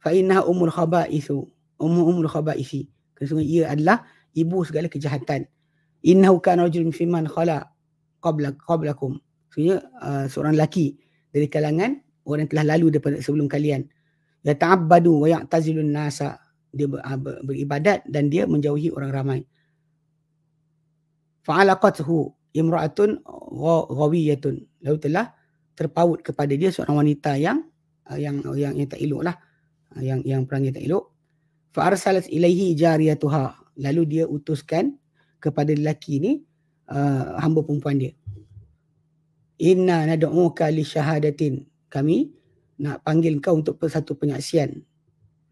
Fa innaha ummul khaba'ithu, umul ummul khaba'ithi." Sesungguhnya ia adalah ibu segala kejahatan. Innahu kana rajulun fiman khala qabla qablakum. So uh, seorang lelaki dari kalangan orang yang telah lalu daripada sebelum kalian. Ya ta'abbadu wa ya'tazilun nasa. Dia ber, uh, beribadat dan dia menjauhi orang ramai. Fa'alaqathu imra'atun ghawiyatun. Lalu telah terpaut kepada dia seorang wanita yang uh, yang yang, yang tak elok lah. Uh, yang yang perangai tak elok. Fa'arsalat ilaihi jariyatuha. Lalu dia utuskan kepada lelaki ni uh, hamba perempuan dia. Inna nadu'uka li syahadatin. Kami nak panggil kau untuk satu penyaksian.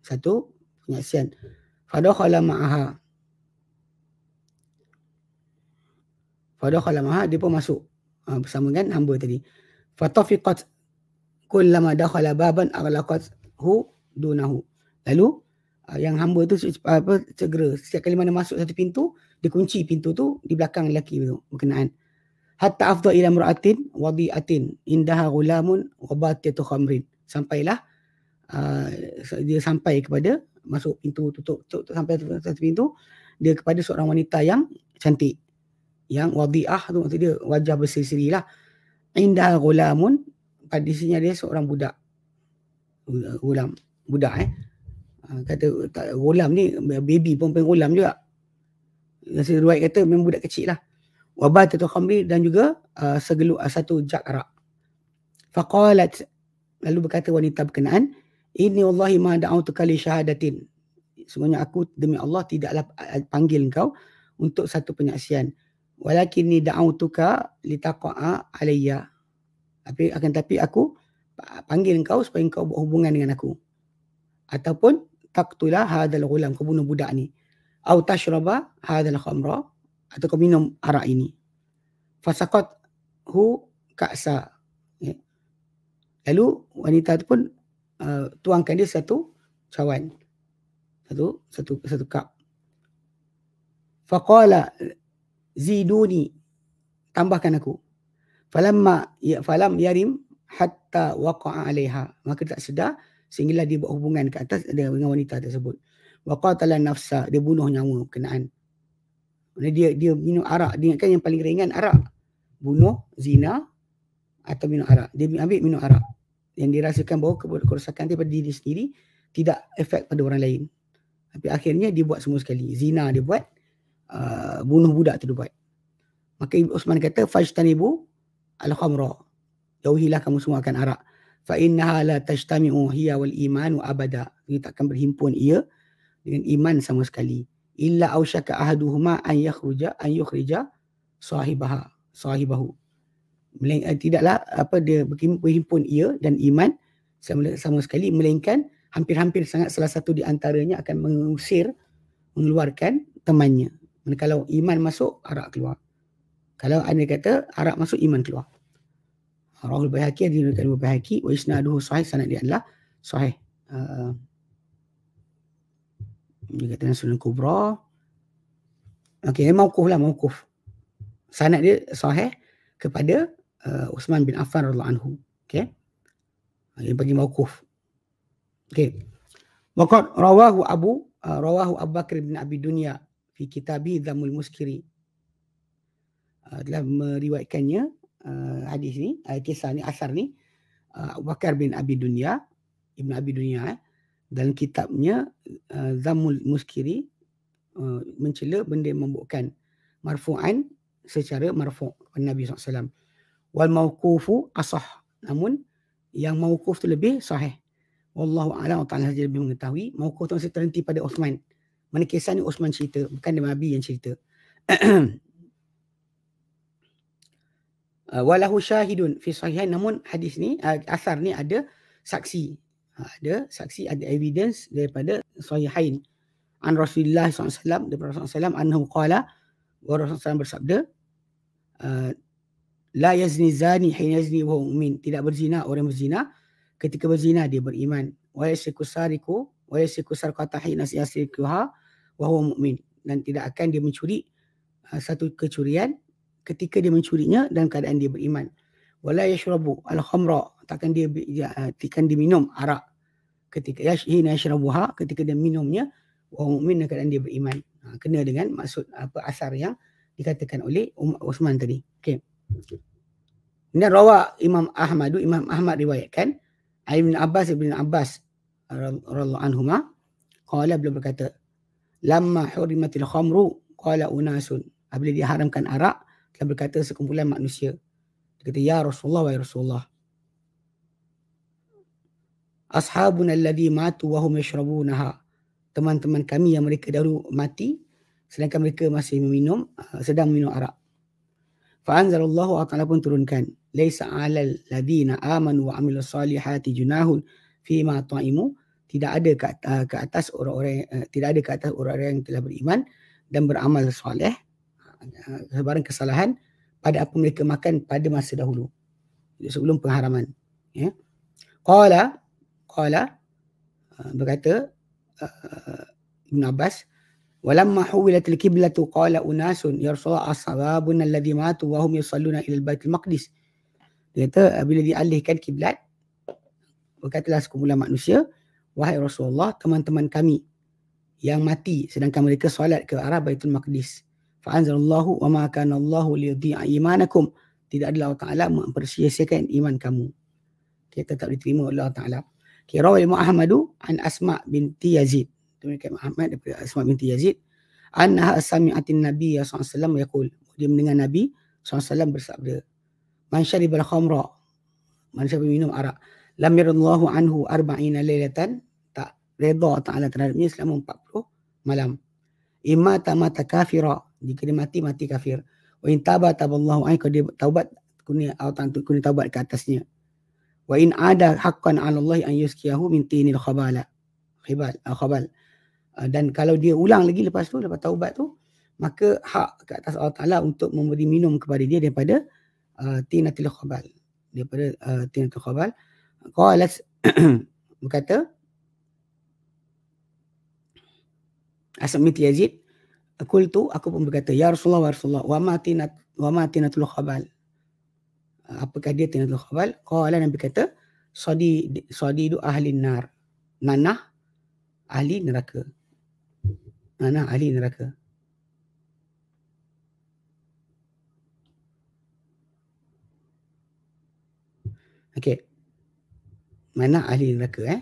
Satu penyaksian. Fadakhala ma'aha. Fadakhala ma'aha dia pun masuk uh, bersama dengan hamba tadi. Fatafiqat kullama dakhala baban aghlaqat hu dunahu. Lalu uh, yang hamba tu apa segera setiap kali mana masuk satu pintu dia kunci pintu tu di belakang lelaki tu berkenaan hatta afdha ila mraatin wadi'atin indaha ghulamun wa batiyatu khamrin sampailah uh, dia sampai kepada masuk pintu tutup, tutup, tutup sampai satu pintu dia kepada seorang wanita yang cantik yang wadi'ah tu maksud dia wajah berseri-seri lah indah gulamun pada sini ada seorang budak gulam budak eh Ha, kata tak golam ni baby pun pengen golam juga. Rasa ruai kata memang budak kecil lah. Wabat atau khamir dan juga uh, segeluk uh, satu jak arak. Faqalat lalu berkata wanita berkenaan ini Allahi ma da'autu kali syahadatin. Semuanya aku demi Allah tidaklah uh, panggil engkau untuk satu penyaksian. Walakin ni da'autu ka litaqa'a alayya. Tapi akan tapi aku panggil engkau supaya engkau berhubungan dengan aku ataupun taqtula hadzal ghulam kau bunuh budak ni au tashraba hadzal khamra atau kau minum arak ini fasaqat hu ka'sa ya. lalu wanita tu pun uh, tuangkan dia satu cawan satu satu satu kap. faqala ziduni tambahkan aku falamma ya falam yarim hatta waqa'a alaiha maka tak sedar sehinggalah dia buat hubungan ke atas dengan wanita tersebut waqatala nafsa dia bunuh nyawa berkenaan Maksudnya dia dia minum arak dia ingatkan yang paling ringan arak bunuh zina atau minum arak dia ambil minum arak yang dirasakan bahawa kerosakan daripada diri sendiri tidak efek pada orang lain tapi akhirnya dia buat semua sekali zina dia buat uh, bunuh budak tu dia buat maka ibu Osman kata fajtanibu al-khamra jauhilah kamu semua akan arak fa innaha la tajtami'u hiya wal imanu abada ini takkan berhimpun ia dengan iman sama sekali illa aw syaka ahaduhuma an yakhruja an yukhrija sahibaha sahibahu Meling, eh, tidaklah apa dia berhimpun ia dan iman sama, sama sekali melainkan hampir-hampir sangat salah satu di antaranya akan mengusir mengeluarkan temannya kalau iman masuk arak keluar kalau anda kata arak masuk iman keluar Rahul Bayhaki yang dinamakan Imam Bayhaki wa isnaduhu sahih sanad dia adalah sahih. Uh, dia kata dalam Sunan Kubra. Okay, dia mauquf lah mauquf. Sanad dia sahih kepada uh, Uthman bin Affan radhiyallahu anhu. Okey. Ah, dia bagi mauquf. Okay, Waqad rawahu Abu uh, rawahu Abu Bakr bin Abi Dunya fi kitabi Dhamul Muskiri. adalah ah, meriwayatkannya uh, hadis ni, uh, kisah ni, asar ni, uh, eh, Bakar bin Abi Dunya, Ibn Abi Dunya eh, dalam kitabnya uh, Zamul Muskiri uh, mencela benda yang membukakan marfu'an secara marfu' Nabi SAW. Wal mawkufu asah. Namun yang mawkuf tu lebih sahih. Wallahu a'lam wa ta'ala saja lebih mengetahui. Mawkuf tu masih terhenti pada Osman. Mana kisah ni Osman cerita. Bukan Nabi yang cerita. Ah, walahu syahidun fi sahihain namun hadis ni uh, asar ni ada saksi uh, ada saksi ada evidence daripada sahihain an rasulullah SAW daripada rasulullah SAW anhum qala wa rasulullah SAW bersabda uh, la yazni zani hina yazni wa umin tidak berzina orang berzina ketika berzina dia beriman wa yasiku sariku wa yasiku sarqata hina yasikuha wa huwa mu'min dan tidak akan dia mencuri uh, satu kecurian ketika dia mencurinya dan keadaan dia beriman. Wala yashrabu al-khamra, takkan dia ya, eh, takkan diminum arak ketika yashina yashrabuha ketika dia minumnya wa mu'min dalam keadaan dia beriman. Ha, kena dengan maksud apa asar yang dikatakan oleh Umar Osman tadi. Okey. ini rawa Imam Ahmad, Imam Ahmad riwayatkan Ibn Abbas Ibn Abbas radhiyallahu anhuma qala beliau berkata lamma hurimatil khamru qala unasun apabila diharamkan arak dan berkata sekumpulan manusia. Dia kata, Ya Rasulullah, Ya Rasulullah. Ashabun alladhi matu wahum yashrabunaha. Teman-teman kami yang mereka dahulu mati, sedangkan mereka masih meminum, uh, sedang minum arak. Fa'anzalallahu wa ta'ala pun turunkan. Laisa alal ladhina amanu wa amilu salihati junahun fi ma ta'imu. Tidak ada ke uh, atas orang-orang uh, tidak ada ke atas orang-orang yang telah beriman dan beramal soleh sebarang kesalahan pada apa mereka makan pada masa dahulu sebelum pengharaman ya qala qala uh, berkata uh, Ibn Abbas walamma huwilat al qala unasun ya rasul asbabun alladhi matu wa hum yusalluna ila al-baitul maqdis dia kata bila dialihkan kiblat berkatalah sekumpulan manusia wahai rasulullah teman-teman kami yang mati sedangkan mereka solat ke arah baitul maqdis fa'anzalallahu wa ma kana Allahu liyudhi'a imanakum. Tidak adalah Allah Taala mempersia iman kamu. Okay, tetap diterima oleh Allah Taala. Okay, rawi Muhammadu an Asma binti Yazid. Demikian Muhammad daripada Asma binti Yazid. Anha asamiatin Nabi ya saw yaqul. Dia mendengar Nabi saw bersabda. Man syaribal khamra. Man syarib minum arak. Lam yaridallahu anhu arba'ina laylatan. Tak redha Taala terhadapnya selama 40 malam. Imma tamata kafira. Jika dia mati, mati kafir. Wa in tabah taballahu ayy. Kalau dia taubat, kunia autan tu kunia taubat ke atasnya. Wa in ada haqqan ala Allah an yuskiyahu min tinil khabala. Khibal, uh, khabal. Uh, dan kalau dia ulang lagi lepas tu, lepas taubat tu, maka hak ke atas Allah Ta'ala untuk memberi minum kepada dia daripada uh, tinatil khabal. Daripada uh, tinatil khabal. Qalas berkata, Asmiti Yazid, Aku tu aku pun berkata ya Rasulullah wa ya Rasulullah wa ma tinat wa ma tinatul khabal. Apakah dia tinatul khabal? Qala Nabi kata sadi sadi du ahli nar. nana ahli neraka. nana ahli neraka. Okey. Mana ahli neraka eh?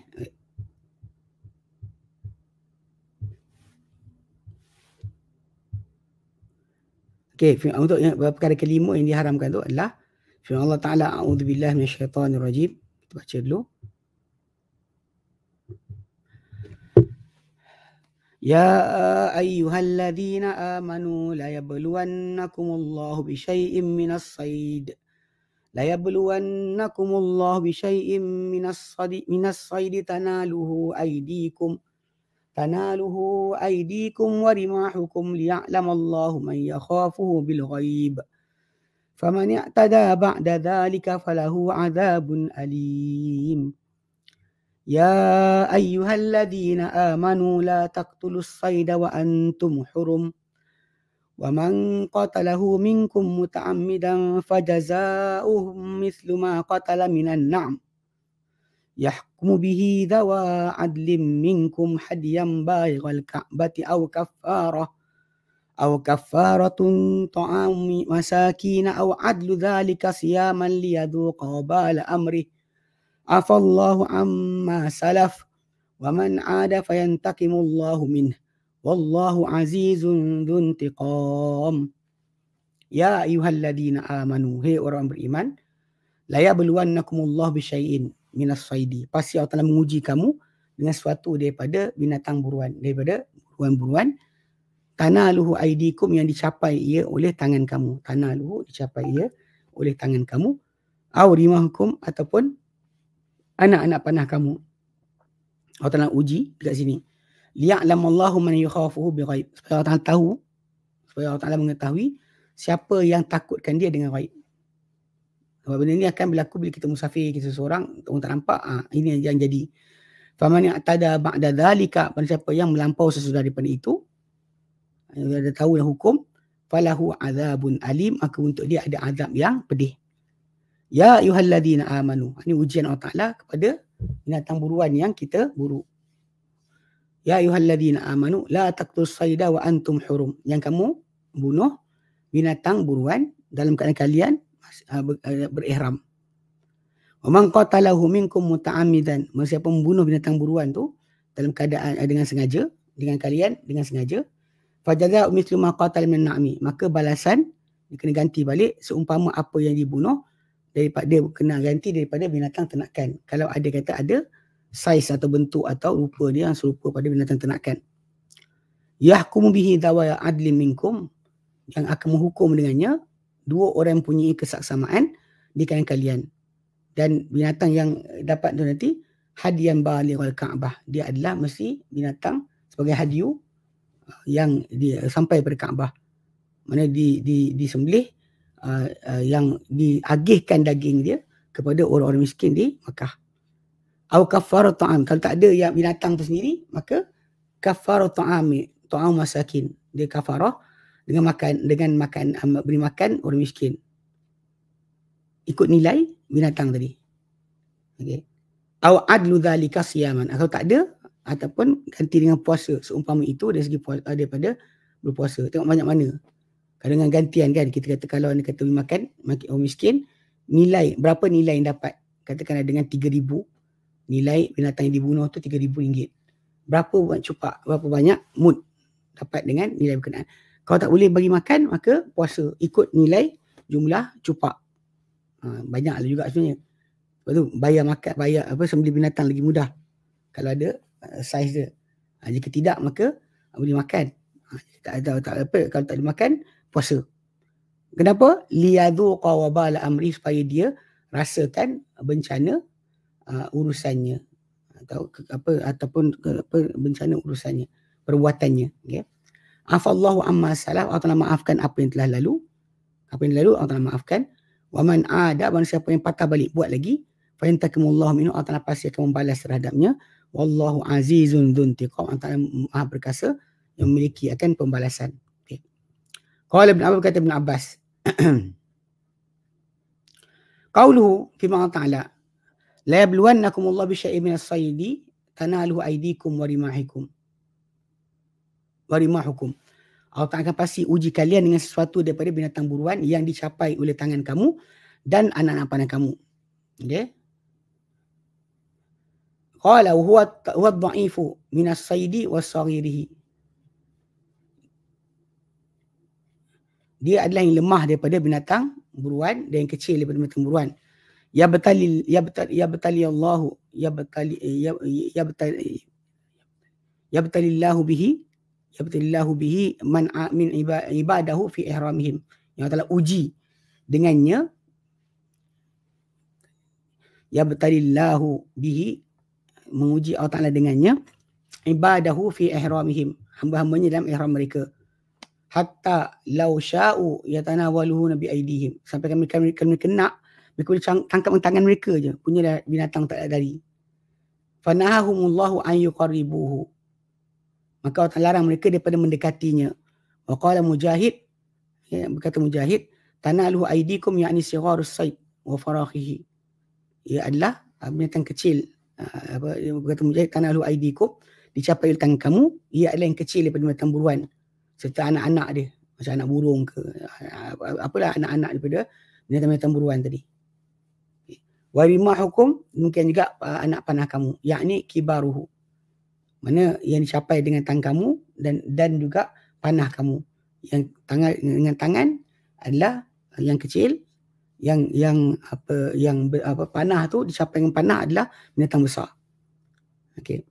Okey, firman untuk yang perkara kelima yang diharamkan tu adalah firman Allah Taala a'udzubillahi minasyaitonir rajim. Kita baca dulu. يا أيها الذين آمنوا لا يبلونكم الله بشيء من الصيد لا يبلونكم الله بشيء من الصيد من الصيد تناله أيديكم تناله أيديكم ورماحكم ليعلم الله من يخافه بالغيب فمن اعتدى بعد ذلك فله عذاب أليم يا أيها الذين آمنوا لا تقتلوا الصيد وأنتم حرم ومن قتله منكم متعمدا فجزاؤهم مثل ما قتل من النعم يحكم به ذوى عدل منكم حديا بالغ الكعبة أو كفارة أو كفارة طعام مساكين أو عدل ذلك صياما ليذوق وبال أمره عفى الله عما سلف ومن عاد فينتقم الله منه والله عزيز ذو انتقام يا أيها الذين آمنوا هي أمر إيمان لا يبلونكم الله بشيء minas suaidi. Pasti Allah telah menguji kamu dengan sesuatu daripada binatang buruan, daripada buruan-buruan. Tanah luhu aidikum yang dicapai ia oleh tangan kamu. Tanah luhu dicapai ia oleh tangan kamu. Aurimahukum ataupun anak-anak panah kamu. Allah telah uji dekat sini. Liya'lamallahu man yukhafuhu biqaib. Supaya Allah tahu, supaya Allah Ta'ala mengetahui siapa yang takutkan dia dengan raib. Sebab benda ni akan berlaku bila kita musafir kita seorang orang tak nampak, ha, ini yang jadi. Faman yang tada ba'da dhalika, pada siapa yang melampau sesudah daripada itu, yang dah tahu dah hukum, falahu azabun alim, aku untuk dia ada azab yang pedih. Ya yuhalladina amanu. Ini ujian Allah Ta'ala kepada binatang buruan yang kita buru. Ya yuhalladina amanu, la taktus sayda wa antum hurum. Yang kamu bunuh binatang buruan dalam keadaan kalian Eh, eh, berihram. Memang qatalahu minkum muta'ammidan. Siapa membunuh binatang buruan tu dalam keadaan eh, dengan sengaja dengan kalian dengan sengaja fajaza mithlu ma qatal min na'mi maka balasan dia kena ganti balik seumpama apa yang dibunuh daripada dia kena ganti daripada binatang ternakan kalau ada kata ada saiz atau bentuk atau rupa dia yang serupa pada binatang ternakan yahkumu bihi dawa adli minkum yang akan menghukum dengannya dua orang yang mempunyai kesaksamaan di kalangan kalian. Dan binatang yang dapat tu nanti hadiyan balir wal Kaabah. Dia adalah mesti binatang sebagai hadiu uh, yang di, uh, sampai pada Kaabah. Mana di di disembelih uh, uh, yang diagihkan daging dia kepada orang-orang miskin di Makkah. Au kafar ta'am. Kalau tak ada yang binatang tu sendiri, maka kafar ta'am. Ta'am masakin. Dia kafarah dengan makan dengan makan ah, beri makan orang miskin ikut nilai binatang tadi okey au adlu dhalika siyaman atau ah, tak ada ataupun ganti dengan puasa seumpama itu dari segi puasa, ah, daripada berpuasa tengok banyak mana kadang dengan gantian kan kita kata kalau nak kata beri makan makin orang miskin nilai berapa nilai yang dapat katakanlah dengan 3000 nilai binatang yang dibunuh tu 3000 ringgit berapa buat cupak berapa banyak mood dapat dengan nilai berkenaan kalau tak boleh bagi makan, maka puasa. Ikut nilai jumlah cupak. Ha, banyak lah juga sebenarnya. Lepas tu, bayar makan, bayar apa, sembeli binatang lagi mudah. Kalau ada uh, saiz dia. Ha, jika tidak, maka boleh makan. Ha, tak ada, tak apa. Kalau tak boleh makan, puasa. Kenapa? Liyadu qawabala amri supaya dia rasakan bencana uh, urusannya atau ke, apa ataupun ke, apa bencana urusannya perbuatannya okey afallahu amma salaf Allah telah maafkan apa yang telah lalu apa yang lalu Allah telah maafkan wa man ada man siapa yang patah balik buat lagi fa intakumullahu minhu Allah telah pasti akan membalas terhadapnya wallahu azizun dzuntiqam Allah telah maha perkasa yang memiliki akan pembalasan okey qala ibn abbas kata ibn abbas qauluhu kima ta'ala la yabluwannakum Allah bi syai'in min sayyidi tanaluhu aydikum wa warimahukum. Allah Ta'ala akan pasti uji kalian dengan sesuatu daripada binatang buruan yang dicapai oleh tangan kamu dan anak-anak panah kamu. Okay. Qala huwa huwa dha'ifu min as-saydi was-saghirihi. Dia adalah yang lemah daripada binatang buruan dan yang kecil daripada binatang buruan. Ya betali ya betali ya betali Allah ya betali ya ya betali ya betali Allah bihi yabtillahu bihi man min ibadahu fi ihramihim. Yang telah uji dengannya Ya yabtalillahu bihi menguji Allah Ta'ala dengannya ibadahu fi ihramihim hamba-hambanya dalam ihram mereka hatta lau sya'u yatanawaluhu nabi aidihim sampai kami kami kami kena mereka boleh tangkap dengan tangan mereka je punya binatang tak ada dari fanahahumullahu an yuqarribuhu maka Allah larang mereka daripada mendekatinya. Waqala Mujahid, ya, berkata Mujahid, tanalu aidikum yakni sigharus sayf wa farakhihi. Ia adalah ah, binatang kecil. Ah, apa berkata Mujahid, tanalu aidikum dicapai oleh tangan kamu, ia adalah yang kecil daripada binatang buruan serta anak-anak dia, macam anak burung ke ah, apalah anak-anak daripada binatang-binatang buruan tadi. Wa rimahukum mungkin juga anak panah kamu, yakni kibaruhu mana yang dicapai dengan tangan kamu dan dan juga panah kamu yang tangan dengan tangan adalah yang kecil yang yang apa yang apa panah tu dicapai dengan panah adalah binatang besar okey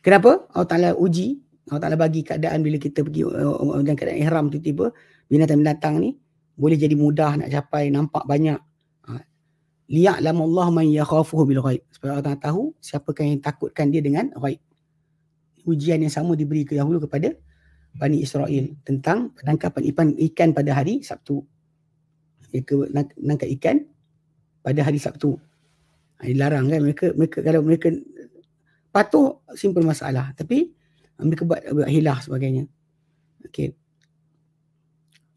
kenapa Allah Taala uji Allah Taala bagi keadaan bila kita pergi uh, eh, dalam keadaan ihram tu tiba binatang-binatang ni boleh jadi mudah nak capai nampak banyak ha. liya'lamu Allah man yakhafuhu bil ghaib sebab Allah Taala tahu siapakah yang takutkan dia dengan ghaib ujian yang sama diberi ke dahulu kepada Bani Israel tentang penangkapan ikan, ikan pada hari Sabtu. Mereka ya, menangkap ikan pada hari Sabtu. Ha, Dilarang kan mereka, mereka kalau mereka patuh simple masalah tapi mereka buat, buat hilah sebagainya. Okey.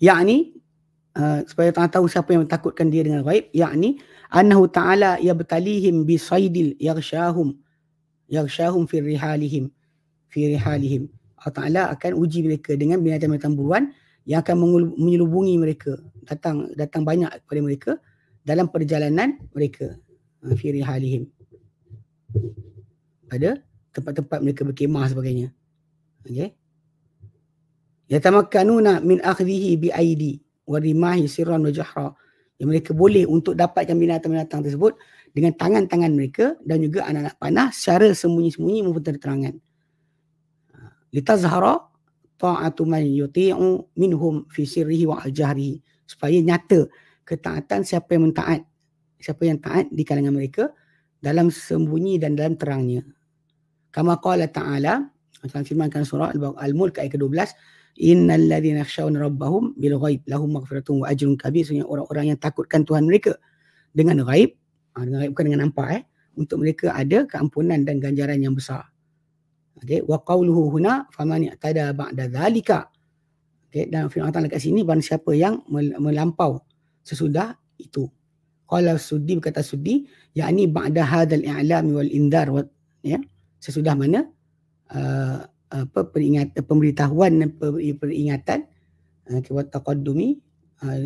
Yakni uh, supaya tak tahu siapa yang takutkan dia dengan gaib, yakni annahu ta'ala ya betalihim bi saidil yaghshahum yaghshahum fi rihalihim fi rihalihim. Allah Ta'ala akan uji mereka dengan binatang-binatang buruan yang akan menyelubungi mereka. Datang datang banyak kepada mereka dalam perjalanan mereka. Eh, fi rihalihim. Pada tempat-tempat mereka berkemah sebagainya. Okay. Ya tamakkanuna min akhdhihi bi aidi wa rimahi sirran wa jahra. Yang mereka boleh untuk dapatkan binatang-binatang tersebut dengan tangan-tangan mereka dan juga anak-anak panah secara sembunyi-sembunyi maupun terterangan litazhara ta'atu man yuti'u minhum fi sirrihi wa aljahri supaya nyata ketaatan siapa yang mentaat siapa yang taat di kalangan mereka dalam sembunyi dan dalam terangnya kama qala ta'ala dalam firmankan surah al-mulk ayat ke-12 innal ladzina yakhshawna rabbahum bil ghaib lahum maghfiratun wa ajrun kabir sunya orang-orang yang takutkan tuhan mereka dengan ghaib ah, dengan ghaib bukan dengan nampak eh untuk mereka ada keampunan dan ganjaran yang besar Okey, wa qawluhu huna faman i'tada ba'da dzalika. Okey, dan firman Allah dekat sini barang siapa yang melampau sesudah itu. Qala Sudi berkata Sudi, yakni ba'da hadzal i'lam wal indar wa ya, sesudah mana uh, apa peringatan pemberitahuan dan peringatan okey wa taqaddumi uh,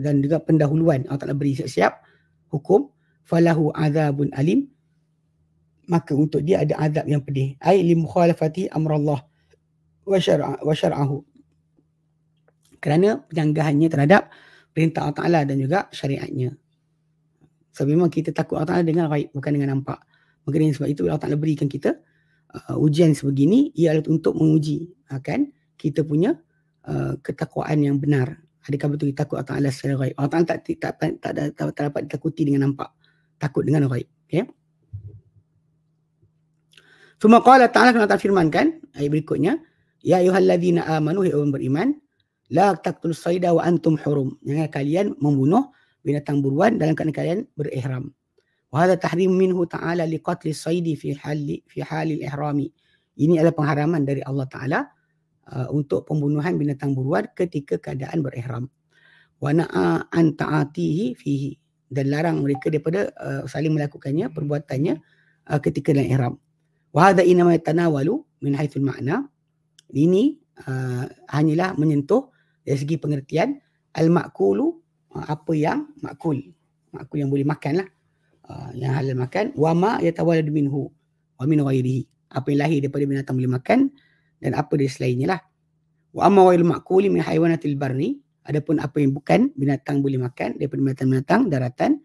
dan juga pendahuluan Allah Taala beri siap-siap hukum falahu azabun alim maka untuk dia ada azab yang pedih ai li mukhalafati amrallah wa syar'ahu kerana penyanggahannya terhadap perintah Allah Taala dan juga syariatnya sebab so, memang kita takut Allah Taala dengan raib bukan dengan nampak mungkin sebab itu Allah Taala berikan kita uh, ujian sebegini ialah untuk menguji akan kita punya uh, ketakwaan yang benar adakah betul kita takut Allah Taala secara raib Allah Taala tak tak tak, tak, tak, tak, tak, tak, dapat ditakuti dengan nampak takut dengan raib okay? Ya? Suma qala ta'ala kena ta'ala firman kan ayat berikutnya. Ya ayuhalladzina amanu hi orang beriman. La taktul sayda wa antum hurum. Jangan kalian membunuh binatang buruan dalam keadaan kalian berihram. Wa hadha tahrim minhu ta'ala li qatli saydi fi hali fi halil ihrami. Ini adalah pengharaman dari Allah Ta'ala uh, untuk pembunuhan binatang buruan ketika keadaan berihram. Wa na'a an ta'atihi fihi. Dan larang mereka daripada uh, saling melakukannya, perbuatannya uh, ketika dalam ihram. وهذا إنما يتناول من حيث المعنى ini uh, hanyalah menyentuh dari segi pengertian al-makulu apa yang makul makul yang boleh makan lah uh, yang halal makan wama yatawalad minhu wa min ghairihi apa yang lahir daripada binatang boleh makan dan apa dari selainnya lah wa amma wa makuli min haiwanatil barri adapun apa yang bukan binatang boleh makan daripada binatang-binatang daratan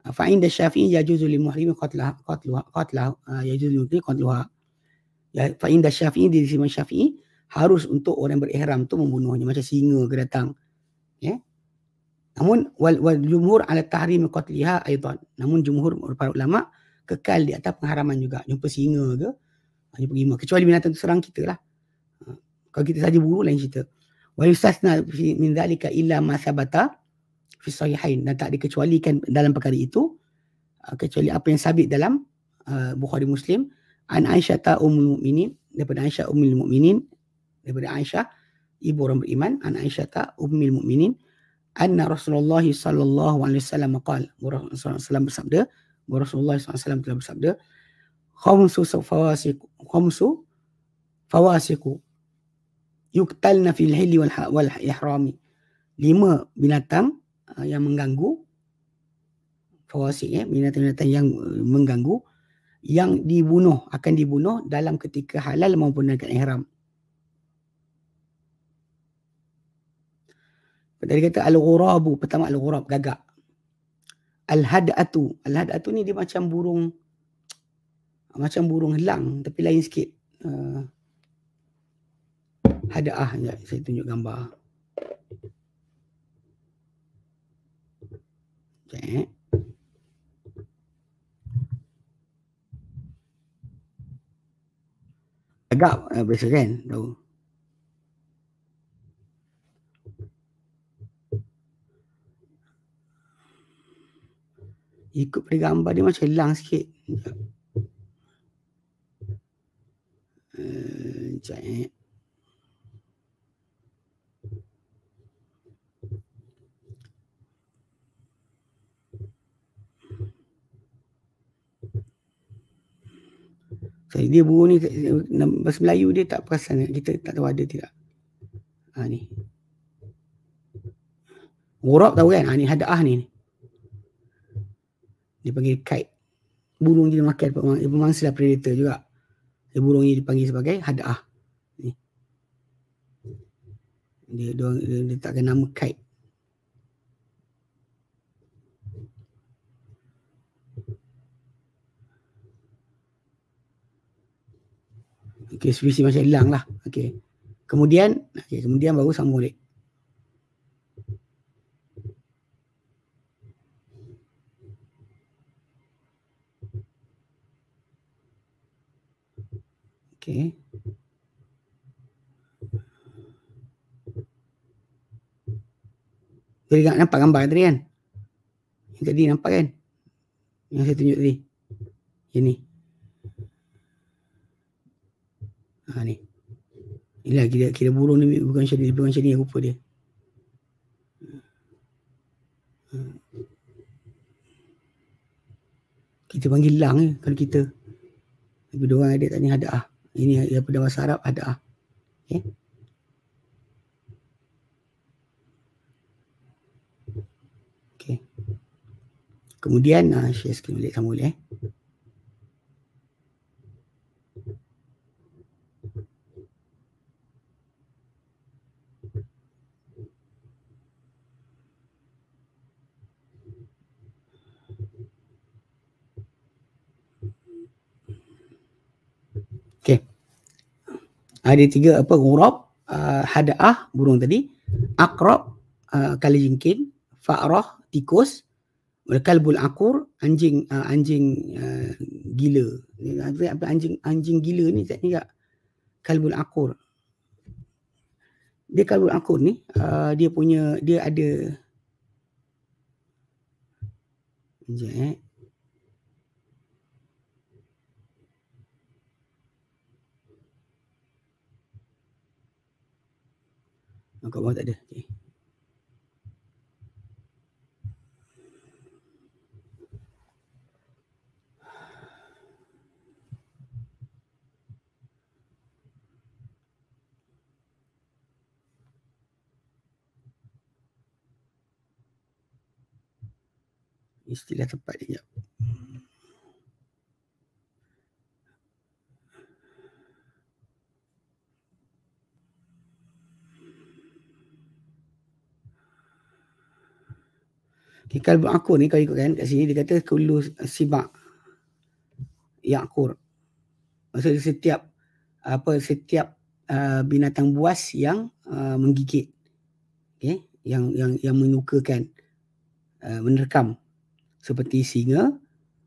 Ah, fa inda syafi'i yajuzu lil muhrimi qatluha qatluha qatluha ah, yajuzu lil muhrimi qatluha ya fa inda syafi'i di sisi syafi'i harus untuk orang berihram tu membunuhnya macam singa ke datang ya yeah? namun wal wal jumhur ala tahrimi qatliha aidan namun jumhur para ulama kekal di atas pengharaman juga jumpa singa ke hanya ah, pergi kecuali binatang tu serang kita lah kalau kita saja buru lain cerita wa yusasna min dhalika illa ma sabata fi sahihain dan tak dikecualikan dalam perkara itu uh, kecuali apa yang sabit dalam uh, Bukhari Muslim an Aisyah ta ummul mukminin daripada Aisyah ummul mukminin daripada Aisyah ibu orang beriman an Aisyah ta ummul mukminin anna Rasulullah sallallahu alaihi wasallam qala Rasulullah bersabda Rasulullah sallallahu telah bersabda khamsu fawasiq khamsu fawasiq yuktalna fil hilli wal ha-, ihrami lima binatang Ah, yang mengganggu fawasik eh, binatang-binatang yang eh, mengganggu yang dibunuh akan dibunuh dalam ketika halal maupun dalam ihram. Tadi kata al-ghurabu pertama al-ghurab gagak. Al-hadatu, al-hadatu ni dia macam burung macam burung helang tapi lain sikit. Uh, ah, hadaah saya tunjuk gambar. Sekejap. Agak eh, biasa kan tahu. Ikut pada gambar dia macam hilang sikit. Sekejap. Uh, sekejap. Eh. Jadi dia buruh ni bahasa Melayu dia tak perasan kita tak tahu ada tidak. Ha ni. Urap tahu kan? Ha ni hadaah ni. Dia panggil kite. Burung dia makan dia pemangsa lah predator juga. Dia burung ni dipanggil sebagai hadaah. Ni. Dia, dia, dia, dia, letakkan nama kait. Okey, spesies macam hilang lah. Okey. Kemudian, okay, kemudian baru sambung balik. Okey. Jadi tak nampak gambar tadi kan? Yang tadi nampak kan? Yang saya tunjuk tadi. Yang ni. Ha ni. Inilah kira kira burung ni bukan macam ni, bukan macam ni rupa dia. Ha. Kita panggil lang eh, kalau kita. Tapi dia orang ada tak ni ada ah. Ini yang pada bahasa Arab ada ah. Eh? Okey. Kemudian uh, share screen balik sama boleh eh. ada tiga apa ghurab uh, hadaah burung tadi akrab uh, kali jingkin fa'rah tikus kalbul akur anjing uh, anjing uh, gila ni apa anjing anjing gila ni tak ingat kalbul akur dia kalbul akur ni uh, dia punya dia ada Sekejap eh. Angkat ah, bawah tak ada. Okay. istilah tempat dia? Kikal bin Akur ni kalau ikutkan kat sini dia kata kulu sibak yakur. Maksudnya setiap apa setiap uh, binatang buas yang uh, menggigit. Okey, yang yang yang menyukakan uh, menerkam seperti singa,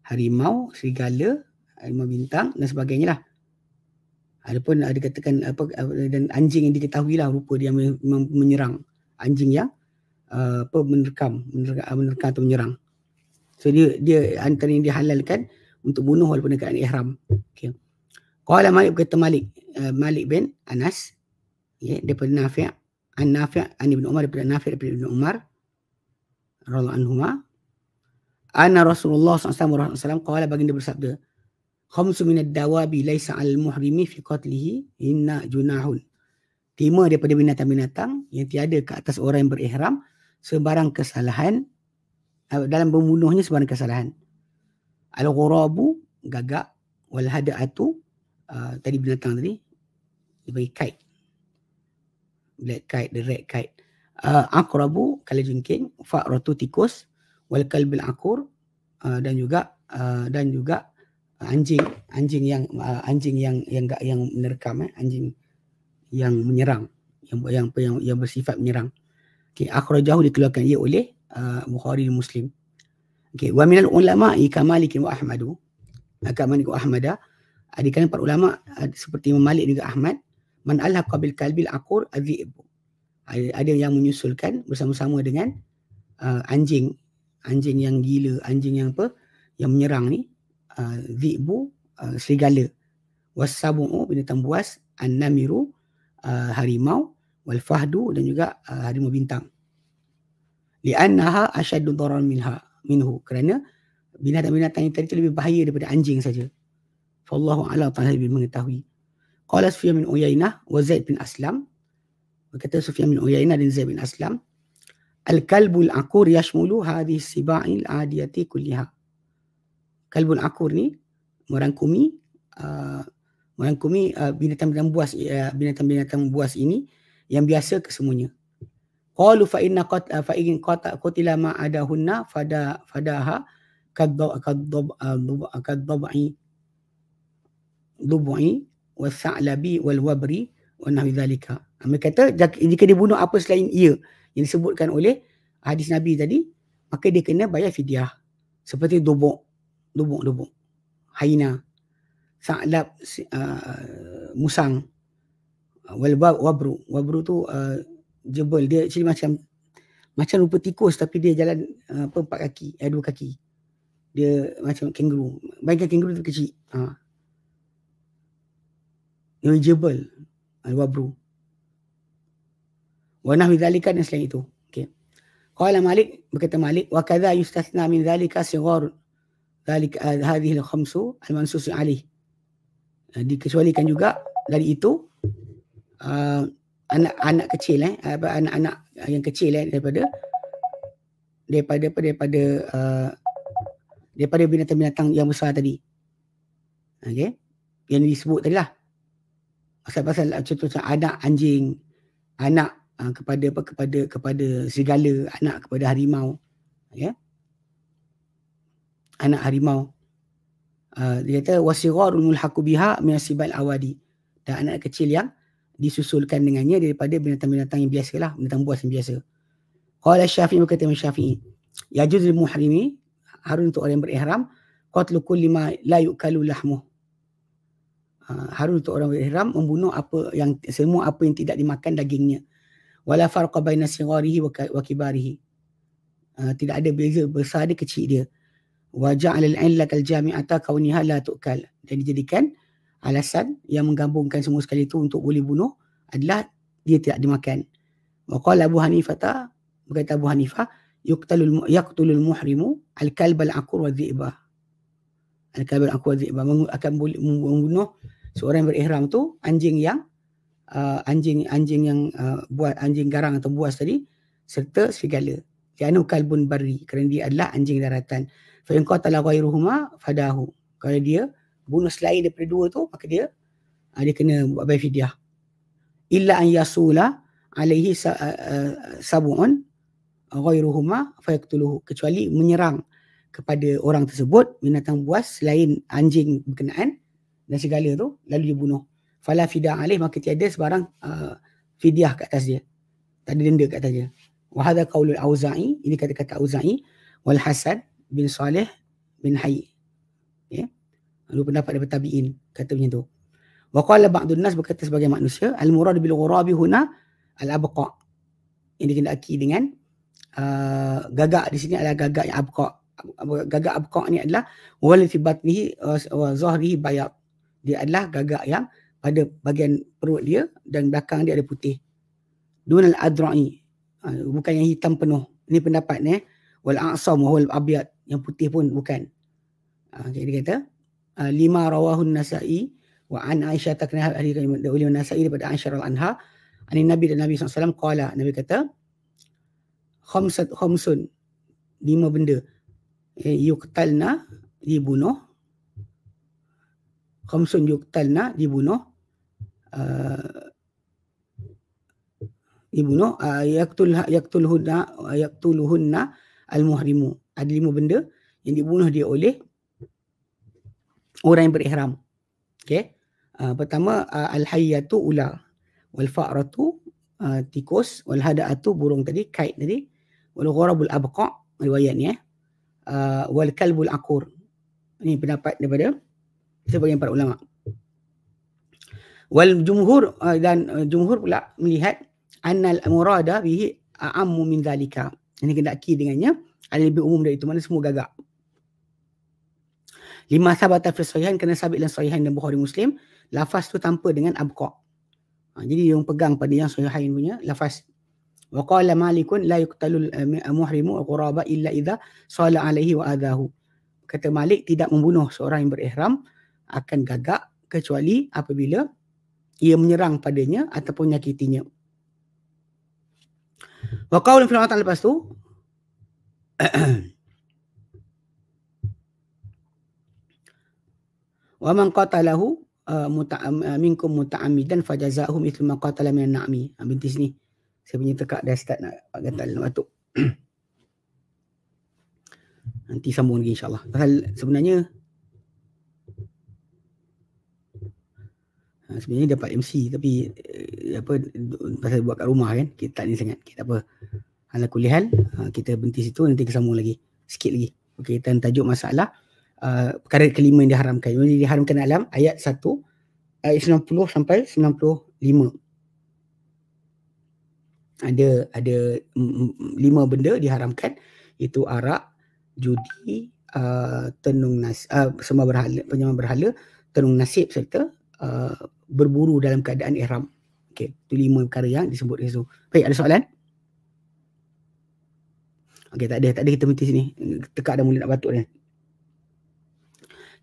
harimau, serigala, harimau bintang dan sebagainya lah. Ada pun ada katakan apa dan anjing yang diketahui lah rupa dia memang menyerang anjing yang Uh, apa menerkam, menerkam uh, menerkam atau menyerang so dia dia antara yang dihalalkan untuk bunuh walaupun dekat ihram okey qala malik berkata malik uh, malik bin anas ya yeah, daripada nafi' an nafi' an ibnu umar daripada nafi' daripada ibnu umar radhiyallahu anhuma anna rasulullah sallallahu alaihi wasallam qala baginda bersabda khamsu min ad-dawabi laisa al-muhrimi fi qatlihi inna junahun lima daripada binatang-binatang yang tiada ke atas orang yang berihram sebarang kesalahan eh, dalam membunuhnya sebarang kesalahan. Al-ghurabu gagak wal hada'atu uh, eh, tadi binatang tadi dipanggil kait, Black kait, the red kite. Uh, akrabu kala jengking, fa'ratu tikus wal kalbil akur uh, dan juga uh, dan juga anjing, anjing yang uh, anjing yang yang yang menerkam eh, anjing yang menyerang yang yang yang, yang bersifat menyerang. Okay, akhrajahu dikeluarkan ia oleh uh, Bukhari Muslim. Okay, wa minal ulama'i kamalikin wa ahmadu. Kamalikin wa ahmada. Ah. Di kalangan para ulama ah, seperti Imam Malik juga Ahmad. Man ala qabil kalbil akur adhi'ibu. Ah, ada yang menyusulkan bersama-sama dengan uh, anjing. Anjing yang gila, anjing yang apa, yang menyerang ni. Uh, Zibu, uh, serigala. Wasabu'u binatang buas. An-namiru, uh, harimau wal fahdu dan juga uh, harimau bintang. Li'annaha ashaddu dharar minha minhu kerana binatang-binatang yang tadi itu lebih bahaya daripada anjing saja. Fallahu ala ta'ala lebih mengetahui. Qala Sufyan bin Uyainah wa Zaid bin Aslam. Berkata Sufyan bin Uyainah dan Zaid bin Aslam. Al-kalbul akur yashmulu hadhi siba'il adiyati kulliha. Kalbul akur ni merangkumi uh, merangkumi uh, binatang-binatang buas uh, binatang-binatang buas ini yang biasa ke semuanya qalu fa inna qat fa in qat qutila ma adahunna fada fadaha kadda kadda dubai dubu'i salabi wal wabri wa nahwi zalika Amir kata jika dia apa selain ia yang disebutkan oleh hadis Nabi tadi maka dia kena bayar fidyah seperti dubuk dubuk dubuk haina sa'lab uh, musang wal wabru wabru tu uh, jebel dia actually macam macam rupa tikus tapi dia jalan uh, apa empat kaki eh dua kaki dia macam kangaroo bayangkan kangaroo tu kecil ha uh. jebel al wabru wa nahwi zalika dan selain itu okey qala malik berkata malik wa kadza yustathna min zalika sighar zalika uh, hadhihi al khamsu al mansus alih uh, dikecualikan juga dari itu anak-anak ah, uh, kecil eh apa anak-anak yang kecil eh daripada daripada daripada daripada, uh, daripada binatang-binatang yang besar tadi. Okey. Yang disebut tadi lah. Pasal pasal contoh macam anak anjing, anak uh, kepada apa kepada kepada serigala, anak kepada harimau. Okey. Anak harimau. Uh, dia kata wasigharul mulhaqu biha min awadi. Dan anak kecil yang disusulkan dengannya daripada binatang-binatang yang biasa lah, binatang buas yang biasa. Qala Syafi'i berkata Imam Syafi'i, yajuz muhrimi harun untuk orang yang berihram qatlu kulli ma la yukalu lahmuh. Ha, harun untuk orang berihram membunuh apa yang semua apa yang tidak dimakan dagingnya. Wala farqa baina sigharihi wa kibarihi. Ha, tidak ada beza besar dia kecil dia. Wa ja'al al-'illa kal jami'ata kauniha la tukal. Jadi jadikan alasan yang menggabungkan semua sekali itu untuk boleh bunuh adalah dia tidak dimakan. Maka Abu Hanifah ta, berkata Abu Hanifah, yuqtalul yaqtulul muhrimu al-kalb al wa dhi'ba. Al-kalb al-aqur wa dhi'ba akan boleh membunuh seorang yang berihram tu anjing yang uh, anjing anjing yang uh, buat anjing garang atau buas tadi serta serigala. Kerana kalbun bari kerana dia adalah anjing daratan. Fa in qatala ghayruhuma fadahu. Kalau dia bonus lain daripada dua tu maka dia uh, dia kena buat bayar fidyah illa an yasula alaihi ah, ah, sabun ghairuhuma fayaqtuluhu kecuali menyerang kepada orang tersebut binatang buas selain anjing berkenaan dan segala tu lalu dia bunuh fala fidah alaih maka tiada sebarang uh, fidyah kat atas dia tak ada denda kat atas dia wa hadha qaulul auza'i ini kata-kata auza'i wal hasan bin salih bin hayy okay. Ya. Yeah. Lalu pendapat daripada tabi'in kata macam tu. Wa qala ba'dun nas berkata sebagai manusia al murad bil ghurabi huna al abqa. Yang dikenaki dengan uh, gagak di sini adalah gagak yang abqa. Gagak abqa ni adalah wal fi batnihi uh, wa zahrihi bayad. Dia adalah gagak yang pada bagian perut dia dan belakang dia ada putih. Dun al adra'i. Uh, ha, bukan yang hitam penuh. Ini pendapat ni. Wal a'sam wa huwa al abyad. Yang putih pun bukan. Uh, jadi dia kata Ah, lima rawahun nasai wa an aisyah taknah ahli dari nasai daripada aisyah al anha ani nabi dan nabi sallallahu alaihi wasallam qala nabi kata khamsat khamsun lima benda eh, yuqtalna dibunuh khamsun yuqtalna dibunuh ah, dibunuh uh, ah, yaktul yaktul huna yaktuluhunna al muhrimu ada lima benda yang dibunuh dia oleh orang yang berihram. Okay. Uh, ah, pertama, uh, al-hayyatu ular. Wal-fa'ratu uh, ah, tikus. Wal-hada'atu burung tadi, kait tadi. Wal-gharabul abqa' riwayat ni eh. Uh, Wal-kalbul akur. Ini pendapat daripada sebagian para ulama. Wal-jumhur uh, dan uh, jumhur pula melihat annal murada bihi a'ammu min zalika. Ini kena kira dengannya. Ada lebih umum dari itu. Mana semua gagak lima sahabat fil sahihan kena sabit dalam sahihan dan bukhari muslim lafaz tu tanpa dengan abqa ha, jadi yang pegang pada yang sahihan punya lafaz wa malikun la yuqtalu eh, muhrimu ghuraba illa idza sala alaihi wa adahu kata malik tidak membunuh seorang yang berihram akan gagak kecuali apabila ia menyerang padanya ataupun menyakitinya wa qaulun fil ayat lepas tu wa man qatalahu uh, muta uh, minkum muta'ammidan fajazahu mithlu ma qatala min an-na'mi ambil ha, di sini saya punya tekak dah start nak gatal nak batuk nanti sambung lagi insyaallah pasal sebenarnya ha, sebenarnya dapat MC tapi eh, apa pasal buat kat rumah kan kita tak ni sangat kita apa ala kuliah ha, kita berhenti situ nanti kita sambung lagi sikit lagi okey tajuk masalah uh, perkara kelima yang diharamkan. Yang diharamkan dalam ayat 1 ayat 90 sampai 95. Ada ada lima benda diharamkan itu arak, judi, uh, tenung nasib, uh, semua berhala, penyembah berhala, tenung nasib serta uh, berburu dalam keadaan ihram. Okey, itu lima perkara yang disebut itu. Baik, ada soalan? Okey, tak ada, tak ada kita berhenti sini. Tekak dah mula nak batuk dah.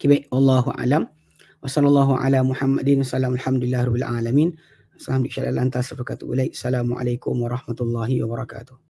Okay, baik. Wallahu alam. Wassalamualaikum ala Muhammadin. Assalamualaikum warahmatullahi wabarakatuh. Assalamualaikum warahmatullahi wabarakatuh.